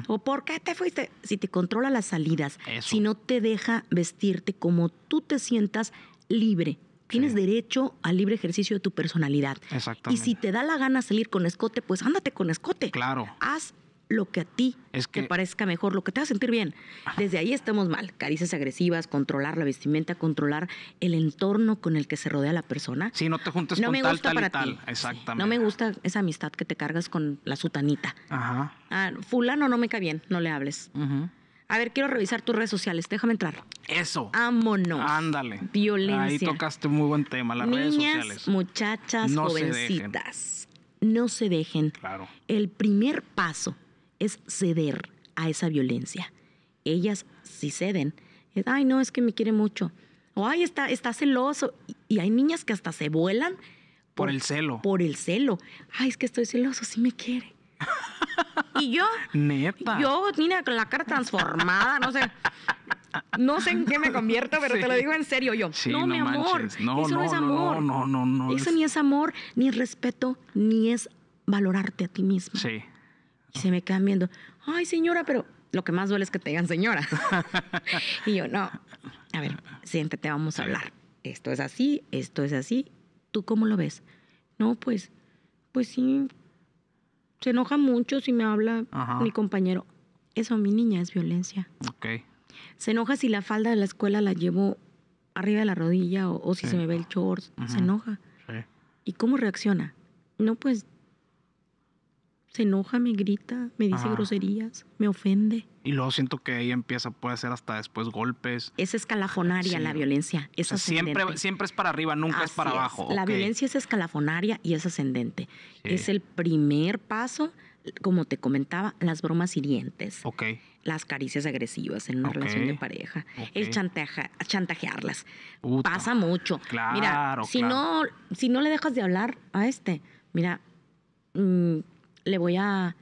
O ¿por qué te fuiste? Si te controla las salidas, si no te deja vestirte como tú te sientas libre. Tienes derecho al libre ejercicio de tu personalidad. Exactamente. Y si te da la gana salir con escote, pues ándate con escote. Claro. Haz lo que a ti te parezca mejor, lo que te va a sentir bien. Desde ahí estamos mal. Caricias agresivas, controlar la vestimenta, controlar el entorno con el que se rodea la persona. Si no te juntes con me tal, tal, tal. Exactamente. No me gusta esa amistad que te cargas con la sutanita. Ajá. Ah, fulano no me cae bien, no le hables. A ver, quiero revisar tus redes sociales. Déjame entrar. Eso. Ámonos. Ándale. Violencia. Ahí tocaste un muy buen tema, las Niñas, redes sociales. Muchachas, jovencitas. No se dejen. Claro. El primer paso es ceder a esa violencia. Ellas sí ceden. ay, no, es que me quiere mucho. O, ay, está, está celoso. Y hay niñas que hasta se vuelan. Por, el celo. Por el celo. Ay, es que estoy celoso, sí me quiere. y yo, Neta. yo, mira, con la cara transformada, no sé, no sé en qué me convierto, pero te lo digo en serio yo. no, mi amor, no, eso no, no, es amor. No, no, Eso ni es amor, ni es respeto, ni es valorarte a ti mismo. Sí. Y se me quedan viendo, ay señora, pero lo que más duele es que te digan señora. y yo, no, a ver, siéntate, vamos a hablar. Esto es así, esto es así. ¿Tú cómo lo ves? No, pues, pues sí, se enoja mucho si me habla mi compañero. Eso, mi niña, es violencia. Ok. Se enoja si la falda de la escuela la llevo arriba de la rodilla o, si se me ve el shorts. Se enoja. Sí. ¿Y cómo reacciona? No, pues se enoja, me grita, me dice groserías, me ofende. Y luego siento que ahí empieza, puede ser hasta después golpes. Es escalafonaria la violencia. Es siempre, siempre es para arriba, nunca es para abajo. La violencia es escalafonaria y es ascendente. Es el primer paso, como te comentaba, las bromas hirientes. Ok. Las caricias agresivas en una relación de pareja. El chantajearlas. Pasa mucho. Claro, si, No, si no le dejas de hablar a este, mira. Mm, le voy a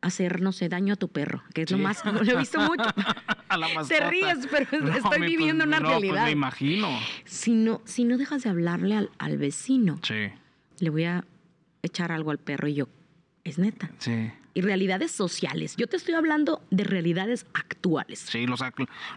hacer, no sé, daño a tu perro, que es lo más, lo he visto mucho. A la Te ríes, pero estoy viviendo una pues realidad. Pues me imagino. Si no, si no dejas de hablarle al, al, vecino, le voy a echar algo al perro y yo, es neta. Sí. Y realidades sociales. Yo te estoy hablando de realidades actuales. Sí,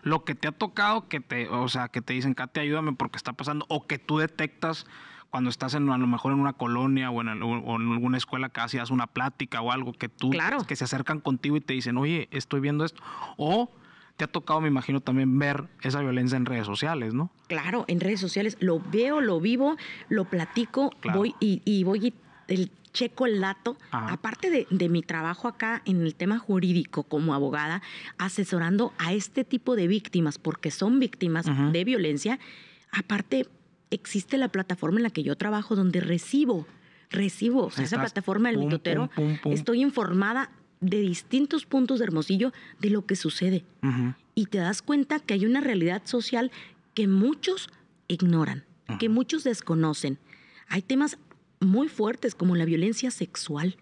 lo, que te ha tocado, que te, o sea, que te dicen, Katy, ayúdame porque está pasando, o que tú detectas cuando estás en, a lo mejor en una colonia o en, alguna escuela casi haces una plática o algo que tú, que se acercan contigo y te dicen, oye, estoy viendo esto. O te ha tocado, me imagino, también ver esa violencia en redes sociales, ¿no? Claro, en redes sociales lo veo, lo vivo, lo platico, voy y, voy y el, checo el dato. Aparte de, mi trabajo acá en el tema jurídico como abogada, asesorando a este tipo de víctimas, porque son víctimas de violencia, aparte existe la plataforma en la que yo trabajo donde recibo, recibo, esa plataforma del mitotero, estoy informada de distintos puntos de Hermosillo de lo que sucede. Y te das cuenta que hay una realidad social que muchos ignoran, que muchos desconocen. Hay temas muy fuertes como la violencia sexual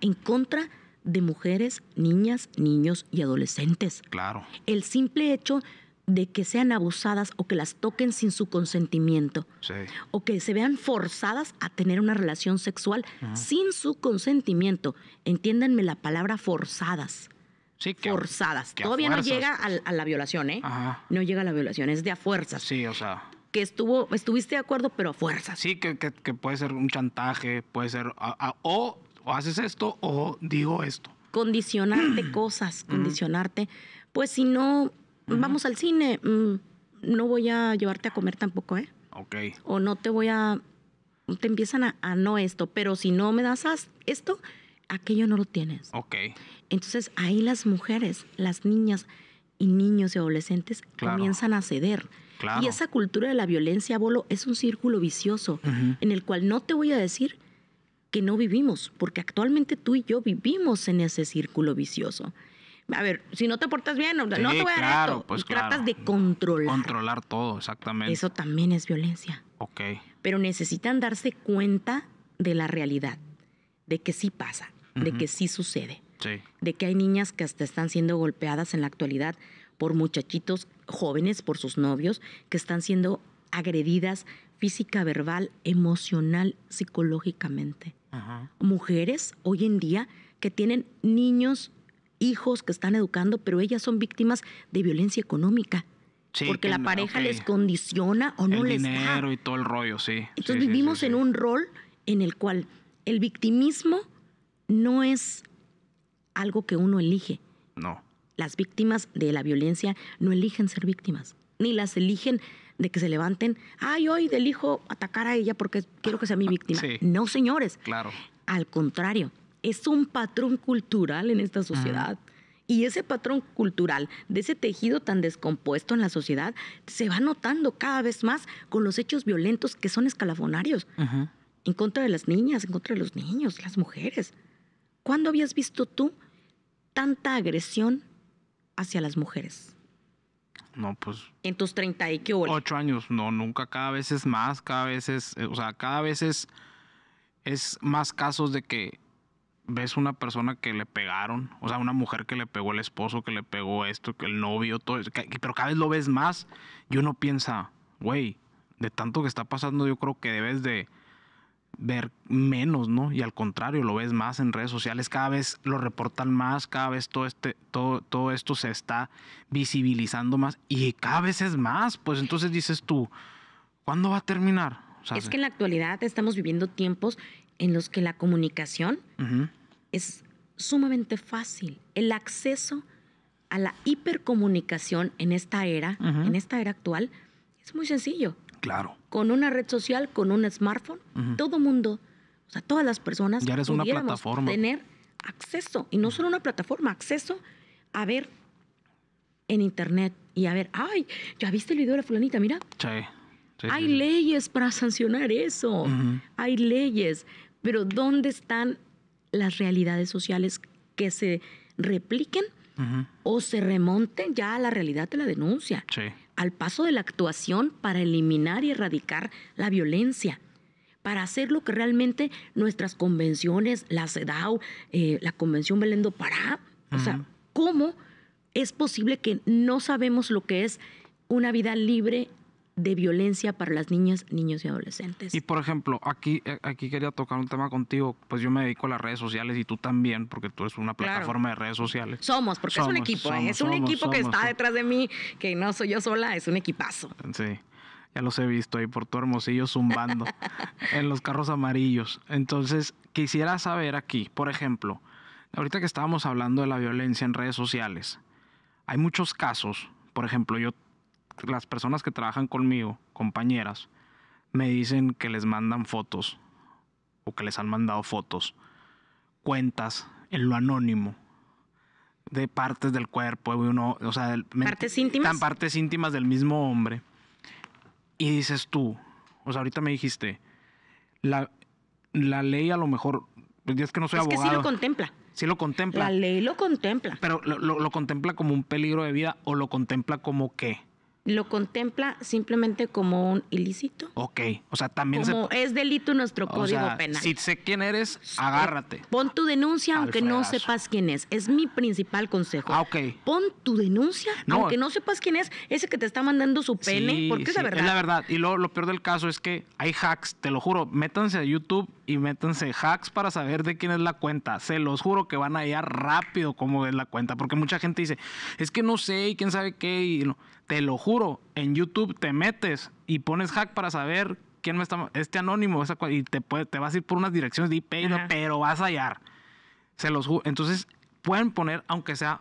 en contra de mujeres, niñas, niños y adolescentes. Claro. El simple hecho de que sean abusadas o que las toquen sin su consentimiento sí. o que se vean forzadas a tener una relación sexual sin su consentimiento. Entiéndanme la palabra forzadas. Sí, que forzadas. Todavía no llega a, la violación, ¿eh? Ajá. No llega a la violación, es de a fuerzas. Sí, o sea. Que estuvo, estuviste de acuerdo, pero a fuerza. Sí, que, puede ser un chantaje, puede ser, o, o haces esto o digo esto. Condicionarte cosas, condicionarte. Pues si no, pues vamos al cine, mm, no voy a llevarte a comer tampoco, ¿eh? Ok. O no te voy a, te empiezan a, no esto, pero si no me das esto, aquello no lo tienes. Ok. Entonces ahí las mujeres, las niñas y niños y adolescentes comienzan a ceder. Claro. Y esa cultura de la violencia, Bolo, es un círculo vicioso en el cual no te voy a decir que no vivimos, porque actualmente tú y yo vivimos en ese círculo vicioso a ver, si no te portas bien, no te voy a dar claro, esto. Pues, Tratas de controlar. Controlar todo, exactamente. Eso también es violencia. Ok. Pero necesitan darse cuenta de la realidad, de que sí pasa, de que sí sucede. Sí. De que hay niñas que hasta están siendo golpeadas en la actualidad por muchachitos jóvenes, por sus novios, que están siendo agredidas física, verbal, emocional, psicológicamente. Mujeres hoy en día que tienen niños hijos que están educando, pero ellas son víctimas de violencia económica. porque la pareja les condiciona o no el dinero y todo el rollo, sí. Entonces vivimos en un rol en el cual el victimismo no es algo que uno elige. No. Las víctimas de la violencia no eligen ser víctimas, ni las eligen de que se levanten, ay, hoy del atacar a ella porque quiero que sea mi ah, víctima. No, señores. Claro. Al contrario, es un patrón cultural en esta sociedad. Ah. Y ese patrón cultural, de ese tejido tan descompuesto en la sociedad, se va notando cada vez más con los hechos violentos que son escalafonarios. En contra de las niñas, en contra de los niños, las mujeres. ¿Cuándo habías visto tú tanta agresión hacia las mujeres? No, pues. En tus 30 y qué horas? Ocho años, no, nunca, cada vez es más, cada vez es, eh, o sea, cada vez es, es más casos de que ves una persona que le pegaron, o sea, una mujer que le pegó el esposo, que le pegó esto, que el novio, todo eso, pero cada vez lo ves más y uno piensa, güey, de tanto que está pasando, yo creo que debes de ver menos, ¿no? Y al contrario, lo ves más en redes sociales, cada vez lo reportan más, cada vez todo este todo todo esto se está visibilizando más y cada vez es más, pues entonces dices tú, ¿cuándo va a terminar? es que en la actualidad estamos viviendo tiempos en los que la comunicación es sumamente fácil. El acceso a la hipercomunicación en esta era, en esta era actual, es muy sencillo. Claro. Con una red social, con un smartphone, todo el todo mundo, o sea, todas las personas ya tener acceso, y no solo una plataforma, acceso a ver en internet y a ver, ay, ya viste el video de la fulanita, mira. Sí. hay leyes para sancionar eso. Hay leyes. Pero ¿dónde están las realidades sociales que se repliquen o se remonten ya a la realidad de la denuncia? Al paso de la actuación para eliminar y erradicar la violencia para hacer lo que realmente nuestras convenciones, la CEDAW, eh, la Convención Belendo para Pará, o sea, ¿cómo es posible que no sabemos lo que es una vida libre de violencia para las niñas, niños y adolescentes. Y por ejemplo, aquí, eh, aquí quería tocar un tema contigo, pues yo me dedico a las redes sociales y tú también, porque tú eres una plataforma de redes sociales. Somos, porque es un equipo, ¿eh? es un equipo que está detrás de mí, que no soy yo sola, es un equipazo. Sí. Ya los he visto ahí por tu hermosillo zumbando en los carros amarillos. Entonces, quisiera saber aquí, por ejemplo, ahorita que estábamos hablando de la violencia en redes sociales, hay muchos casos, por ejemplo, yo las personas que trabajan conmigo, compañeras, me dicen que les mandan fotos o que les han mandado fotos, cuentas en lo anónimo de partes del cuerpo, uno, o sea, partes íntimas. partes íntimas del mismo hombre. Y dices tú, o sea, ahorita me dijiste, la, ley a lo mejor, pues, es que no soy abogado. Es sí lo contempla. Sí lo contempla. La ley lo contempla. Pero lo, lo contempla como un peligro de vida o lo contempla como qué lo contempla simplemente como un ilícito. Ok, o sea, también como es delito nuestro código o penal. Si sé quién eres, eh, agárrate. Pon tu denuncia aunque no sepas quién es. Es mi principal consejo. Ah, ok. Pon tu denuncia aunque no sepas quién es, ese que te está mandando su pene, porque es la verdad. Es la verdad. Y lo, peor del caso es que hay hacks, te lo juro, métanse a YouTube y métanse hacks para saber de quién es la cuenta. Se los juro que van a hallar rápido cómo es la cuenta, porque mucha gente dice, es que no sé y quién sabe qué y no. Te lo juro, en YouTube te metes y pones hack para saber quién me está. Este anónimo, esa, y te, puede, te vas a ir por unas direcciones de IP, pero vas a hallar. Se los juro. Entonces, pueden poner, aunque sea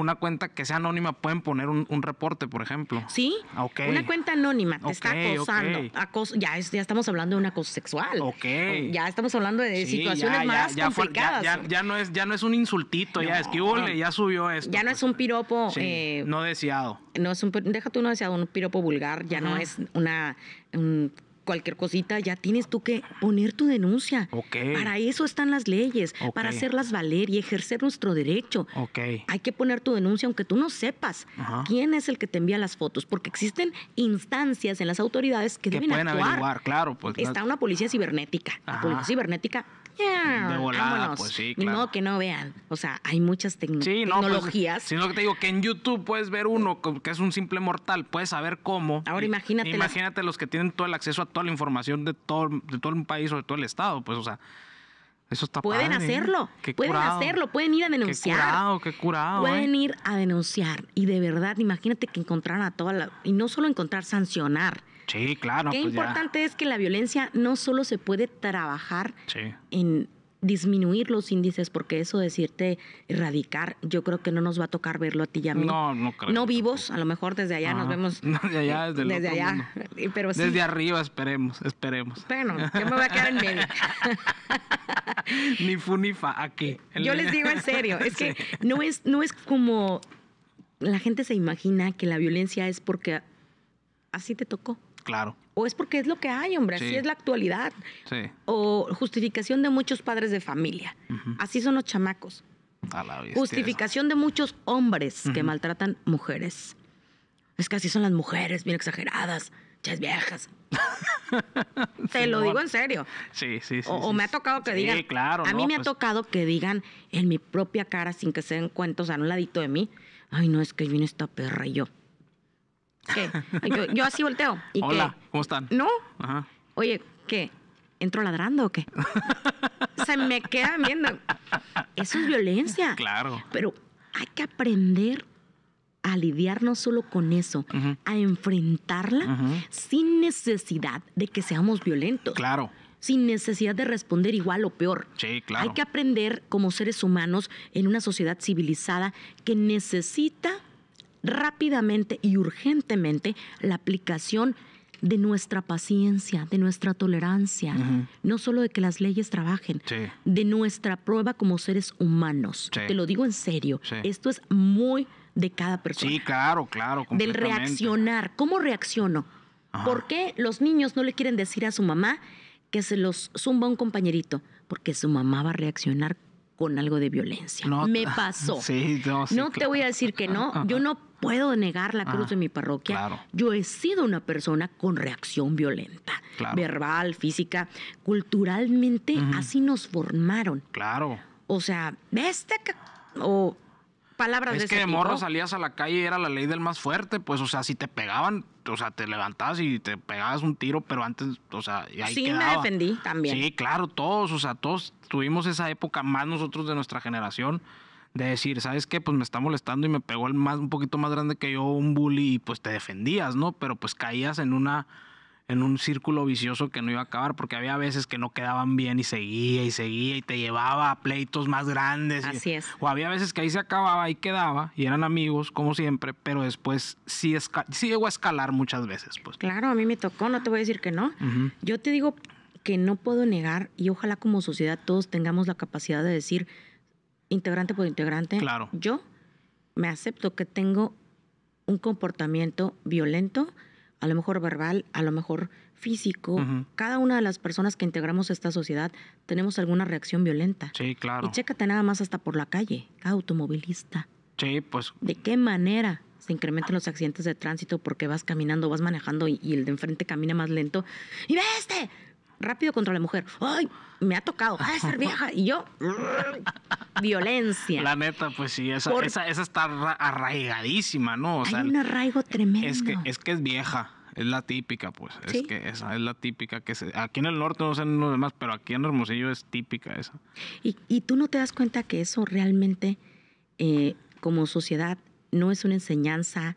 una cuenta que sea anónima pueden poner un, reporte, por ejemplo. Sí. Ah, una cuenta anónima te está acosando. ya, estamos hablando de un acoso sexual. Ya estamos hablando de situaciones ya, más ya, complicadas. Ya, no es, ya no es un insultito, ya es que ya subió esto. Ya no es un pues. piropo. Eh, no deseado. No es un, déjate deseado, un piropo vulgar, ya no es una cualquier cosita, ya tienes tú que poner tu denuncia. Para eso están las leyes, para hacerlas valer y ejercer nuestro derecho. Hay que poner tu denuncia aunque tú no sepas quién es el que te envía las fotos, porque existen instancias en las autoridades que, deben pueden actuar. claro. Pues, Está una policía cibernética. La policía cibernética de volada, pues sí, claro. Ni modo que no vean. O sea, hay muchas tecnologías. sí, no, pues, tecnologías. sino que te digo que en YouTube puedes ver uno que es un simple mortal, puedes saber cómo. Ahora imagínate. Imagínate los que tienen todo el acceso a toda la información de todo, de todo un país o de todo el estado, pues, o sea. Eso está Pueden ¿eh? hacerlo. Qué pueden hacerlo. Pueden ir a denunciar. Qué curado, qué curado. Pueden ¿eh? ir a denunciar. Y de verdad, imagínate que encontraran a toda la. Y no solo encontrar, sancionar. Sí, claro. Qué pues importante es que la violencia no solo se puede trabajar en disminuir los índices, porque eso decirte erradicar, yo creo que no nos va a tocar verlo a ti y a mí. No, no creo. No vivos, a lo mejor desde allá nos vemos. desde allá, eh, desde, allá. Eh, pero Desde arriba esperemos, esperemos. Bueno, yo me va a quedar en medio. ni fu ni fa, aquí. Yo les digo en serio, es que no, es, no es como la gente se imagina que la violencia es porque así te tocó. Claro. O es porque es lo que hay, hombre, así es la actualidad. Sí. O justificación de muchos padres de familia. Así son los chamacos. justificación de muchos hombres que maltratan mujeres. Es que así son las mujeres, bien exageradas, chas viejas. Te lo digo en serio. Sí, sí, sí. O, me ha tocado que digan. claro. A mí me ha pues. tocado que digan en mi propia cara, sin que se den cuenta, o sea, un ladito de mí. Ay, no, es que viene esta perra y yo. Yo, así volteo. Hola, ¿cómo están? No. Oye, ¿qué? ¿Entro ladrando o qué? Se me queda viendo. Eso es violencia. Claro. Pero hay que aprender a lidiar no solo con eso, a enfrentarla sin necesidad de que seamos violentos. Claro. Sin necesidad de responder igual o peor. Sí, claro. Hay que aprender como seres humanos en una sociedad civilizada que necesita rápidamente y urgentemente la aplicación de nuestra paciencia, de nuestra tolerancia, no solo de que las leyes trabajen, de nuestra prueba como seres humanos. Te lo digo en serio, esto es muy de cada persona. Sí, claro, claro. Del reaccionar, ¿cómo reacciono? ¿Por qué los niños no le quieren decir a su mamá que se los zumba un compañerito? Porque su mamá va a reaccionar con algo de violencia. me pasó. Sí, no, te voy a decir que no. Yo no puedo negar la cruz ah, de mi parroquia. Yo he sido una persona con reacción violenta, verbal, física, culturalmente así nos formaron. Claro. O sea, este o palabras es que de morro salías a la calle y era la ley del más fuerte, pues o sea, si te pegaban, o sea, te levantabas y te pegabas un tiro, pero antes, o sea, y Sí, me defendí también. Sí, claro, todos, o sea, todos tuvimos esa época más nosotros de nuestra generación de decir, ¿sabes qué? Pues me está molestando y me pegó el más, un poquito más grande que yo, un bully, y pues te defendías, ¿no? Pero pues caías en una en un círculo vicioso que no iba a acabar, porque había veces que no quedaban bien y seguía y seguía y te llevaba a pleitos más grandes. Así es. O había veces que ahí se acababa y quedaba y eran amigos, como siempre, pero después sí, sí llegó a escalar muchas veces. Pues. Claro, a mí me tocó, no te voy a decir que no. Yo te digo que no puedo negar y ojalá como sociedad todos tengamos la capacidad de decir, integrante por integrante, claro. yo me acepto que tengo un comportamiento violento, a lo mejor verbal, a lo mejor físico. Cada una de las personas que integramos esta sociedad tenemos alguna reacción violenta. Sí, claro. Y chécate nada más hasta por la calle, automovilista. Sí, pues. ¿De qué manera se incrementan los accidentes de tránsito porque vas caminando, vas manejando y, el de enfrente camina más lento? ¡Y ve este! rápido contra la mujer. ¡Ay! Me ha tocado. ¡Ay, ser vieja! Y yo. violencia. La neta, pues sí, esa, está arraigadísima, ¿no? O Hay un arraigo tremendo. Es que, es vieja. Es la típica, pues. Es que esa es la típica que se, aquí en el norte no sé en los demás, pero aquí en Hermosillo es típica esa. Y, tú no te das cuenta que eso realmente, eh, como sociedad, no es una enseñanza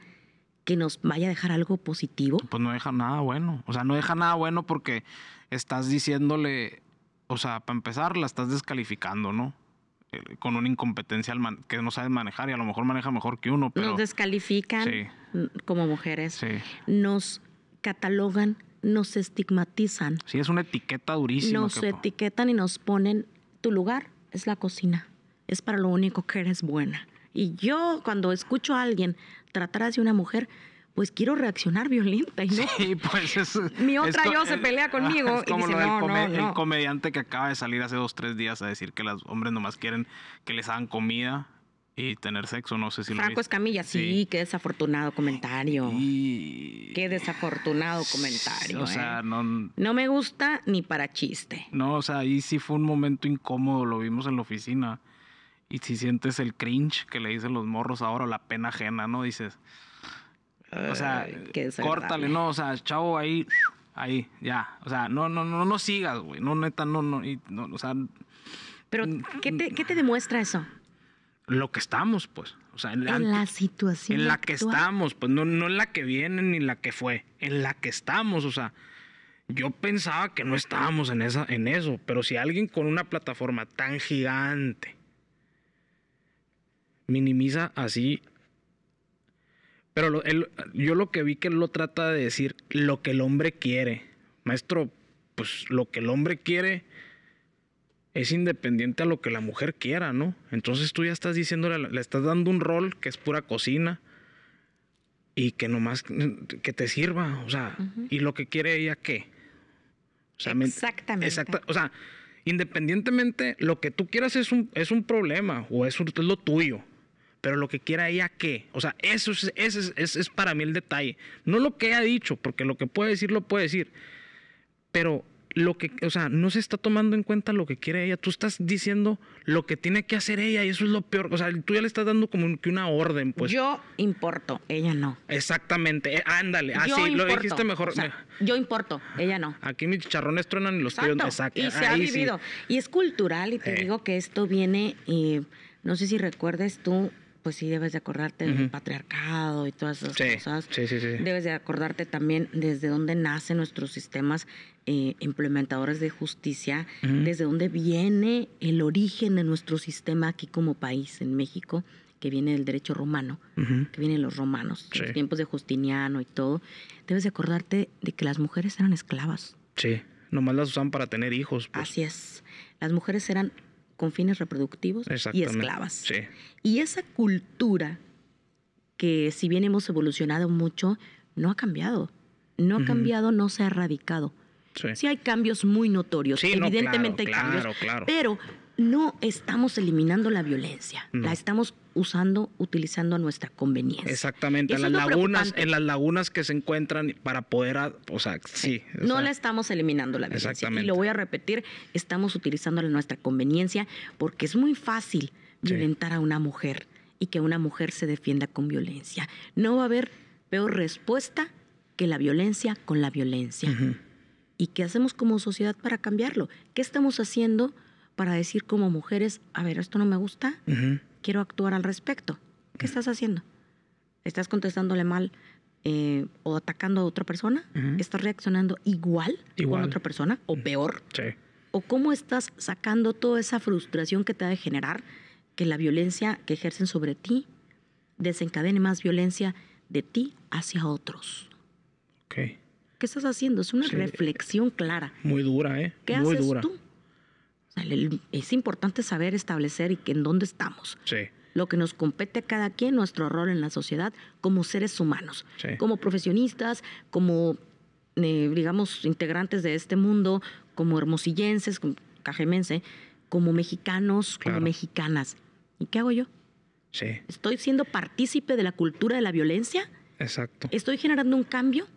que nos vaya a dejar algo positivo? Pues no deja nada bueno. O sea, no deja nada bueno porque estás diciéndole, o sea, para empezar, la estás descalificando, ¿no? Eh, con una incompetencia que no sabes manejar y a lo mejor maneja mejor que uno. Nos descalifican mm, como mujeres, nos catalogan, nos estigmatizan. Sí, es una etiqueta durísima. Nos etiquetan y nos ponen, tu lugar es la cocina, es para lo único que eres buena. Y yo cuando escucho a alguien tratar hacia una mujer, pues quiero reaccionar violenta y no. Sí, pues Mi otra yo se pelea conmigo. como y dice, lo del no, el comediante que acaba de salir hace dos, tres días a decir que los hombres nomás quieren que les hagan comida y tener sexo, no sé si Franco lo Escamilla, sí, qué desafortunado comentario. Qué desafortunado comentario. O sea, ¿eh? no... no me gusta ni para chiste. No, o sea, ahí sí fue un momento incómodo, lo vimos en la oficina. Y si sientes el cringe que le dicen los morros ahora la pena ajena, ¿no? Dices, o sea, córtale, no, o sea, chavo, ahí, ahí, ya. O sea, no, no, no, no sigas, güey. No, neta, no, no, o sea. Pero, ¿qué te, demuestra eso? Lo que estamos, pues. O sea, en, la situación. En la que estamos, pues no, no en la que viene ni la que fue, en la que estamos, o sea. Yo pensaba que no estábamos en, esa, en eso, pero si alguien con una plataforma tan gigante, minimiza así. Pero yo lo que vi que él lo trata de decir, lo que el hombre quiere. Maestro, pues lo que el hombre quiere es independiente a lo que la mujer quiera, ¿no? Entonces tú ya estás diciéndole, le estás dando un rol que es pura cocina y que nomás que te sirva, o sea, y lo que quiere ella qué. O sea, Exactamente. o sea, independientemente, lo que tú quieras es un, es un problema o es lo tuyo pero lo que quiera ella qué. O sea, eso es, ese es, para mí el detalle. No lo que ha dicho, porque lo que puede decir lo puede decir. Pero lo que, o sea, no se está tomando en cuenta lo que quiere ella. Tú estás diciendo lo que tiene que hacer ella y eso es lo peor. O sea, tú ya le estás dando como que una orden, pues. Yo importo, ella no. Exactamente. Eh, ándale, así lo dijiste mejor. yo importo, ella no. Aquí mis chicharrones truenan y los tuyos Exacto. Y se ha vivido. Y es cultural y te eh. digo que esto viene, y eh, no sé si recuerdes tú, pues sí debes de acordarte del patriarcado y todas esas cosas. Sí, sí, debes de acordarte también desde dónde nacen nuestros sistemas eh, implementadores de justicia, desde dónde viene el origen de nuestro sistema aquí como país en México que viene del derecho romano, que vienen los romanos, los tiempos de Justiniano y todo, debes de acordarte de que las mujeres eran esclavas. Sí, nomás las usaban para tener hijos. Pues. Así es. Las mujeres eran con fines reproductivos y esclavas. Y esa cultura que si bien hemos evolucionado mucho, no ha cambiado. No ha cambiado, no se ha erradicado. Sí. hay cambios muy notorios, evidentemente hay cambios, pero no estamos eliminando la violencia, la estamos usando, utilizando a nuestra conveniencia. Exactamente, en las, lagunas, en las lagunas que se encuentran para poder, o sea, sí. no la estamos eliminando la violencia. Exactamente. Y lo voy a repetir, estamos utilizando a nuestra conveniencia porque es muy fácil violentar a una mujer y que una mujer se defienda con violencia. No va a haber peor respuesta que la violencia con la violencia. ¿Y qué hacemos como sociedad para cambiarlo? ¿Qué estamos haciendo para decir como mujeres, a ver, esto no me gusta? quiero actuar al respecto. ¿Qué estás haciendo? ¿Estás contestándole mal eh, o atacando a otra persona? ¿Estás reaccionando igual, a otra persona o peor? ¿O cómo estás sacando toda esa frustración que te ha de generar que la violencia que ejercen sobre ti desencadene más violencia de ti hacia otros? ¿Qué estás haciendo? Es una reflexión clara. Muy dura, ¿eh? ¿Qué Muy haces tú? es importante saber establecer y que en dónde estamos. Sí. Lo que nos compete a cada quien, nuestro rol en la sociedad como seres humanos, como profesionistas, como, eh, digamos, integrantes de este mundo, como hermosillenses, como cajemense, como mexicanos, como mexicanas. ¿Y qué hago yo? Sí. ¿Estoy siendo partícipe de la cultura de la violencia? Exacto. ¿Estoy generando un cambio?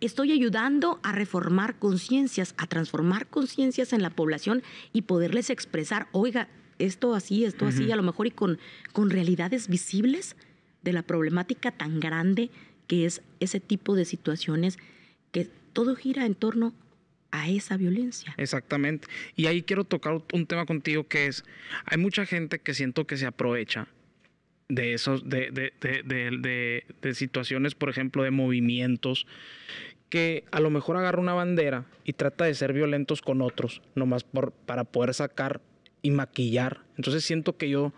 Estoy ayudando a reformar conciencias, a transformar conciencias en la población y poderles expresar, oiga, esto así, esto así, a lo mejor y con, con realidades visibles de la problemática tan grande que es ese tipo de situaciones que todo gira en torno a esa violencia. Exactamente. Y ahí quiero tocar un tema contigo que es, hay mucha gente que siento que se aprovecha de esos, de, de, de situaciones, por ejemplo, de movimientos que a lo mejor agarra una bandera y trata de ser violentos con otros, nomás por, para poder sacar y maquillar. Entonces siento que yo,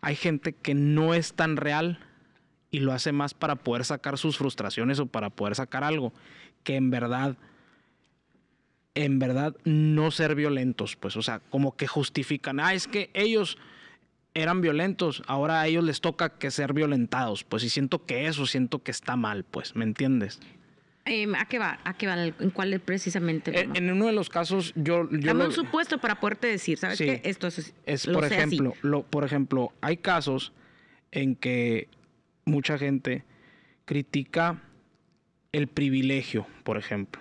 hay gente que no es tan real y lo hace más para poder sacar sus frustraciones o para poder sacar algo, que en verdad, en verdad no ser violentos, pues, o sea, como que justifican, ah, es que ellos eran violentos, ahora a ellos les toca que ser violentados, pues, y siento que eso, siento que está mal, pues, ¿me entiendes? Em, ¿A qué va? ¿A qué va? ¿En cuál es precisamente? en uno de los casos, yo. yo Dame un supuesto para poderte decir, ¿sabes Esto es. es por ejemplo, por ejemplo, hay casos en que mucha gente critica el privilegio, por ejemplo.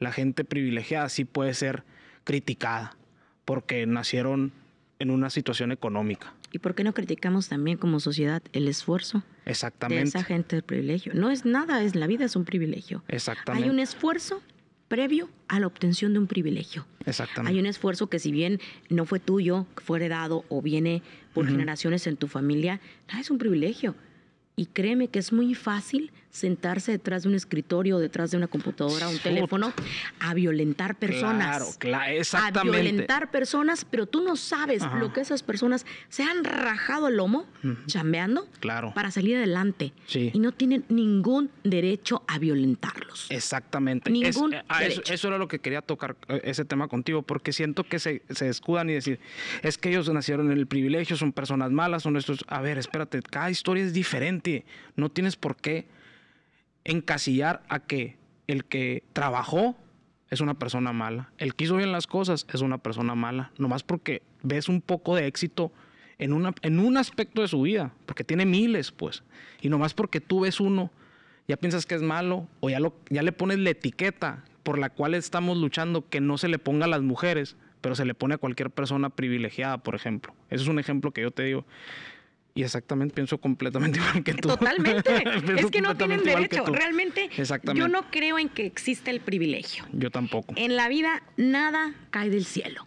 La gente privilegiada sí puede ser criticada porque nacieron en una situación económica. ¿Y por qué no criticamos también como sociedad el esfuerzo Exactamente. de esa gente del privilegio? No es nada, es la vida es un privilegio. Exactamente. Hay un esfuerzo previo a la obtención de un privilegio. Exactamente. Hay un esfuerzo que si bien no fue tuyo, fue heredado o viene por generaciones en tu familia, ah, es un privilegio. Y créeme que es muy fácil sentarse detrás de un escritorio, detrás de una computadora, un teléfono, a violentar personas. Claro, claro, exactamente. A violentar personas, pero tú no sabes lo que esas personas se han rajado el lomo, chambeando, para salir adelante. Y no tienen ningún derecho a violentarlos. Exactamente. Ningún eh, ah, Eso, eso, era lo que quería tocar, eh, ese tema contigo, porque siento que se, se escudan y decir, es que ellos nacieron en el privilegio, son personas malas, son estos. A ver, espérate, cada historia es diferente. No tienes por qué encasillar a que el que trabajó es una persona mala, el que hizo bien las cosas es una persona mala, nomás porque ves un poco de éxito en, una, en un aspecto de su vida, porque tiene miles, pues, y nomás porque tú ves uno, ya piensas que es malo o ya, lo, ya le pones la etiqueta por la cual estamos luchando que no se le ponga a las mujeres, pero se le pone a cualquier persona privilegiada, por ejemplo. Ese es un ejemplo que yo te digo. Y exactamente pienso completamente igual que tú. Totalmente. es que no tienen derecho. Realmente yo no creo en que exista el privilegio. Yo tampoco. En la vida nada cae del cielo.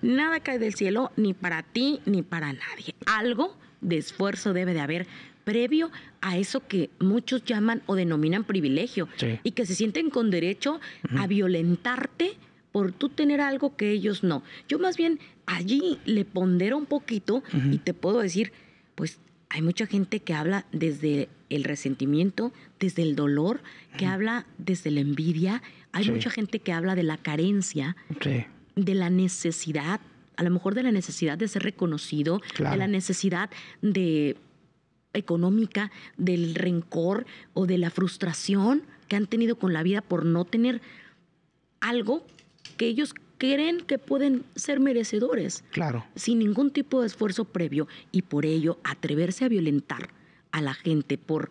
Nada cae del cielo ni para ti ni para nadie. Algo de esfuerzo debe de haber previo a eso que muchos llaman o denominan privilegio y que se sienten con derecho a violentarte por tú tener algo que ellos no. Yo más bien allí le pondero un poquito y te puedo decir, pues hay mucha gente que habla desde el resentimiento, desde el dolor, que habla desde la envidia, hay mucha gente que habla de la carencia, de la necesidad, a lo mejor de la necesidad de ser reconocido, de la necesidad de económica, del rencor o de la frustración que han tenido con la vida por no tener algo que ellos creen que pueden ser merecedores. Claro. Sin ningún tipo de esfuerzo previo y por ello atreverse a violentar a la gente por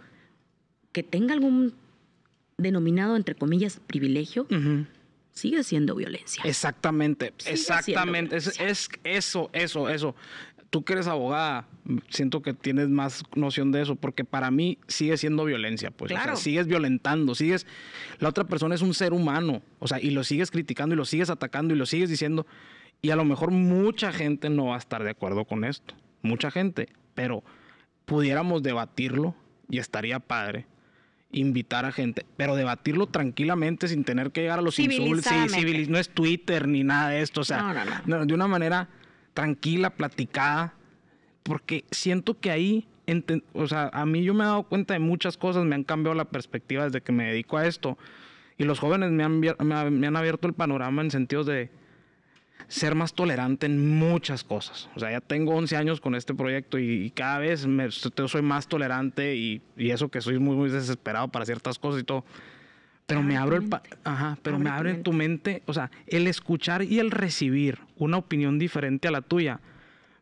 que tenga algún denominado entre comillas privilegio. Sigue siendo violencia. Exactamente, exactamente. es, eso, eso, eso tú que eres abogada, siento que tienes más noción de eso, porque para mí sigue siendo violencia, pues. Claro. sigues violentando, sigues. La otra persona es un ser humano, o sea, y lo sigues criticando y lo sigues atacando y lo sigues diciendo. Y a lo mejor mucha gente no va a estar de acuerdo con esto, mucha gente, pero pudiéramos debatirlo y estaría padre invitar a gente, pero debatirlo tranquilamente sin tener que llegar a los insultos, sí, no es Twitter ni nada de esto, o sea, no. de una manera tranquila, platicada, porque siento que ahí, o sea, a mí yo me he dado cuenta de muchas cosas, me han cambiado la perspectiva desde que me dedico a esto. Y los jóvenes me han, me han abierto el panorama en sentidos de ser más tolerante en muchas cosas. O sea, ya tengo 11 años con este proyecto y, cada vez me, soy más tolerante y, y eso que soy muy, muy desesperado para ciertas cosas y todo pero me el pero abre me abre tu mente. o sea, el escuchar y el recibir una opinión diferente a la tuya,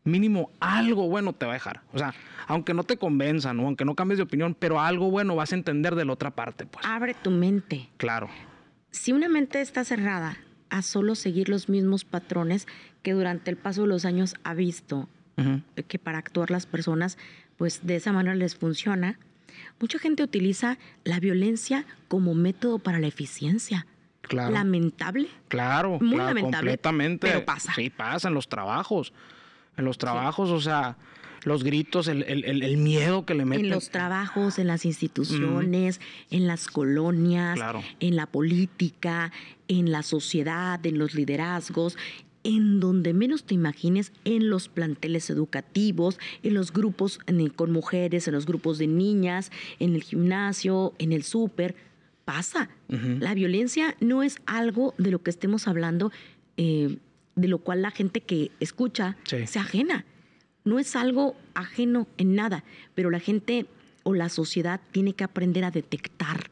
mínimo algo bueno te va a dejar. O sea, aunque no te convenzan o aunque no cambies de opinión, pero algo bueno vas a entender de la otra parte, pues. Abre tu mente. Claro. Si una mente está cerrada a solo seguir los mismos patrones que durante el paso de los años ha visto que para actuar las personas, pues de esa manera les funciona, Mucha gente utiliza la violencia como método para la eficiencia. Claro. Lamentable. Claro, muy lamentable. Pero pasa. Sí, pasa en los trabajos. En los trabajos, o sea, los gritos, el, miedo que le meten. En los trabajos, en las instituciones, en las colonias, en la política, en la sociedad, en los liderazgos en donde menos te imagines, en los planteles educativos, en los grupos con mujeres, en los grupos de niñas, en el gimnasio, en el súper. Pasa. La violencia no es algo de lo que estemos hablando, eh, de lo cual la gente que escucha se ajena. No es algo ajeno en nada, pero la gente o la sociedad tiene que aprender a detectar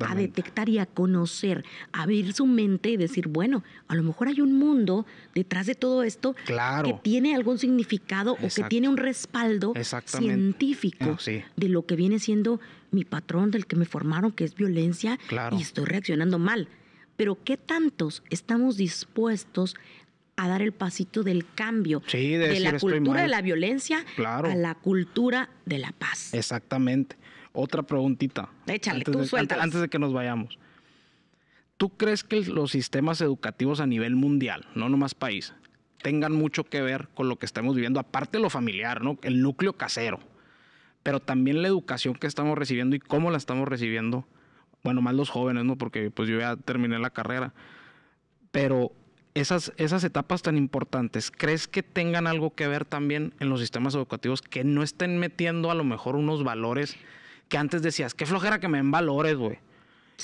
a detectar y a conocer, a abrir su mente y decir, bueno, a lo mejor hay un mundo detrás de todo esto que tiene algún significado o que tiene un respaldo científico ah, de lo que viene siendo mi patrón del que me formaron, que es violencia, y estoy reaccionando mal. Pero ¿qué tantos estamos dispuestos a dar el pasito del cambio de, la cultura de la violencia a la cultura de la paz? Exactamente otra preguntita. antes tú de, antes, de que nos vayamos. ¿Tú crees que los sistemas educativos a nivel mundial, no nomás país, tengan mucho que ver con lo que estamos viviendo, aparte de lo familiar, ¿no? El núcleo casero. Pero también la educación que estamos recibiendo y cómo la estamos recibiendo. Bueno, más los jóvenes, ¿no? Porque pues yo ya terminé la carrera. Pero esas, esas etapas tan importantes, ¿crees que tengan algo que ver también en los sistemas educativos que no estén metiendo a lo mejor unos valores que antes decías, qué flojera que me den valores, güey.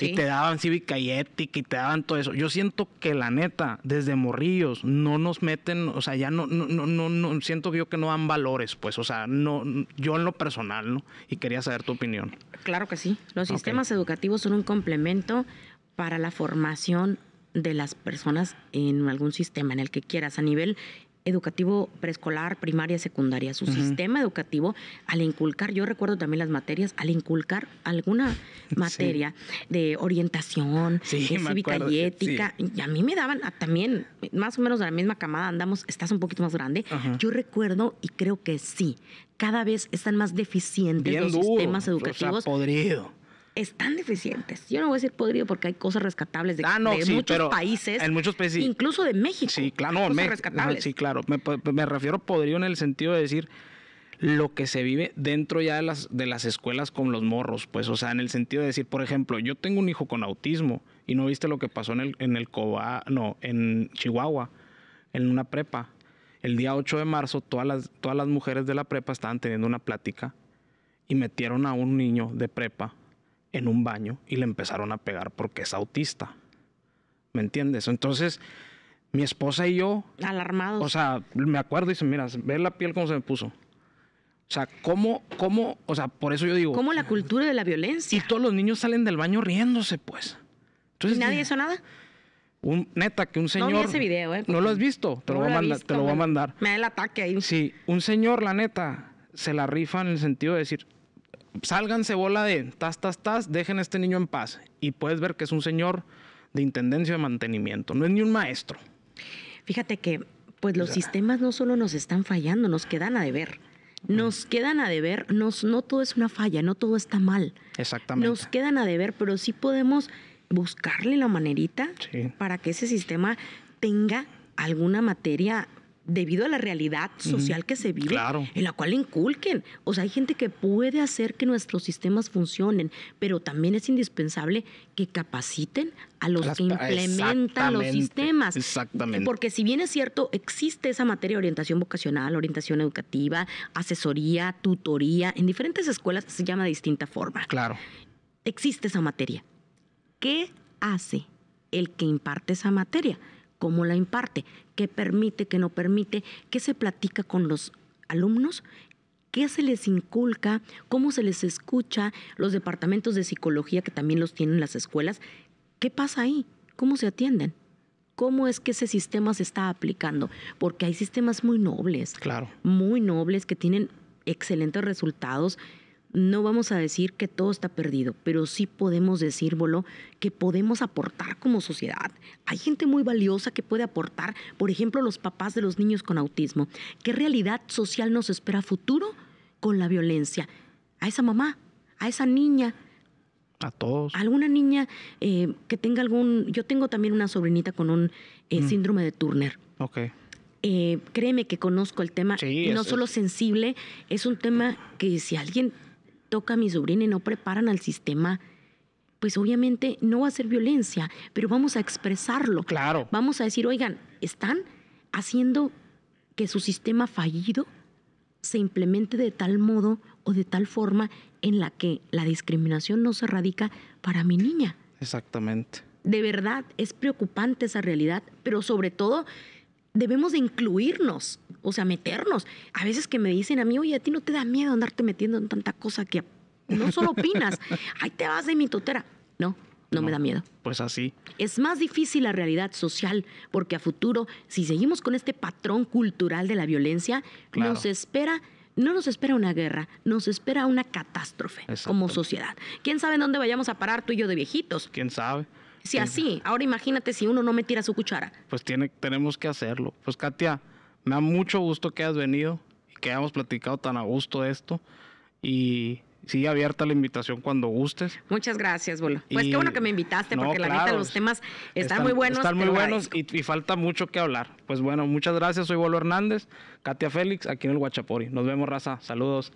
Y te daban cívica y ética y te daban todo eso. Yo siento que la neta, desde morrillos, no nos meten, o sea, ya no, no, no, no, siento yo que no dan valores, pues, o sea, no, yo en lo personal, ¿no? Y quería saber tu opinión. Claro que sí. Los sistemas educativos son un complemento para la formación de las personas en algún sistema en el que quieras, a nivel educativo preescolar, primaria, secundaria, su sistema educativo, al inculcar, yo recuerdo también las materias, al inculcar alguna materia de orientación, sí, y ética, y a mí me daban también, más o menos de la misma camada andamos, estás un poquito más grande, yo recuerdo y creo que sí, cada vez están más deficientes los sistemas educativos están deficientes. Yo no voy a decir podrido porque hay cosas rescatables de, ah, muchos países. En muchos países. Incluso de México. Sí, claro. No, me, sí, claro. Me, refiero podrido en el sentido de decir lo que se vive dentro ya de las, de las escuelas con los morros. Pues, o sea, en el sentido de decir, por ejemplo, yo tengo un hijo con autismo y no viste lo que pasó en el, en el Coba, no, en Chihuahua, en una prepa. El día 8 de marzo, todas las, todas las mujeres de la prepa estaban teniendo una plática y metieron a un niño de prepa en un baño y le empezaron a pegar porque es autista. ¿Me entiendes? Entonces, mi esposa y yo. Alarmados. O sea, me acuerdo y dice: Mira, ve la piel cómo se me puso. O sea, ¿cómo, cómo, o sea, por eso yo digo. ¿Cómo la cultura de la violencia? Y todos los niños salen del baño riéndose, pues. Entonces, ¿Y nadie hizo nada? Un, neta, que un señor. No vi ese video, eh, No lo has visto, te, lo, a mandar, visto, te lo voy a mandar. Me da el ataque ahí. Sí, un señor, la neta, se la rifa en el sentido de decir, sálganse bola de tas, tas, tas, dejen a este niño en paz. Y puedes ver que es un señor de intendencia de mantenimiento, no es ni un maestro. Fíjate que, pues los sistemas no solo nos están fallando, nos quedan a deber. Nos quedan a deber, nos, no todo es una falla, no todo está mal. Exactamente. Nos quedan a deber, pero sí podemos buscarle la manerita para que ese sistema tenga alguna materia debido a la realidad social que se vive, en la cual inculquen. O sea, hay gente que puede hacer que nuestros sistemas funcionen, pero también es indispensable que capaciten a los que implementan los sistemas. Exactamente. Porque si bien es cierto, existe esa materia de orientación vocacional, orientación educativa, asesoría, tutoría, en diferentes escuelas se llama de distinta forma. Claro. Existe esa materia. ¿Qué hace el que imparte esa materia? cómo la imparte, qué permite, qué no permite, qué se platica con los alumnos, qué se les inculca, cómo se les escucha, los departamentos de psicología que también los tienen las escuelas, qué pasa ahí, cómo se atienden cómo es que ese sistema se está aplicando, porque hay sistemas muy nobles, claro. muy nobles que tienen excelentes resultados no vamos a decir que todo está perdido, pero sí podemos decir, Bolo, que podemos aportar como sociedad. Hay gente muy valiosa que puede aportar, por ejemplo, los papás de los niños con autismo. ¿Qué realidad social nos espera futuro con la violencia? A esa mamá, a esa niña, a todos. Alguna niña eh, que tenga algún. Yo tengo también una sobrinita con un eh, mm. síndrome de Turner. Ok. Eh, créeme que conozco el tema. y no solo sensible, es un tema que si alguien toca a mi sobrina y no preparan al sistema, pues obviamente no va a ser violencia, pero vamos a expresarlo. Claro. Vamos a decir, oigan, están haciendo que su sistema fallido se implemente de tal modo o de tal forma en la que la discriminación no se radica para mi niña. Exactamente. De verdad, es preocupante esa realidad, pero sobre todo debemos incluirnos, o sea, meternos. A veces que me dicen a mí, oye, a ti no te da miedo andarte metiendo en tanta cosa que no solo opinas, ahí te vas de mi tutera. No, no, me da miedo. Pues así. Es más difícil la realidad social, porque a futuro, si seguimos con este patrón cultural de la violencia, nos espera, no nos espera una guerra, nos espera una catástrofe como sociedad. ¿Quién sabe dónde vayamos a parar tú y yo de viejitos? ¿Quién sabe? Si así, ahora imagínate si uno no me tira su cuchara. Pues tiene, tenemos que hacerlo. Pues Katia, me da mucho gusto que hayas venido y que hayamos platicado tan a gusto de esto. Y sigue abierta la invitación cuando gustes. Muchas gracias, Bolo. Pues qué bueno que me invitaste, porque la neta los temas están, muy buenos. Están muy buenos y, y, falta mucho que hablar. Pues bueno, muchas gracias. Soy Bolo Hernández, Katia Félix, aquí en el Guachapori. Nos vemos, raza. Saludos.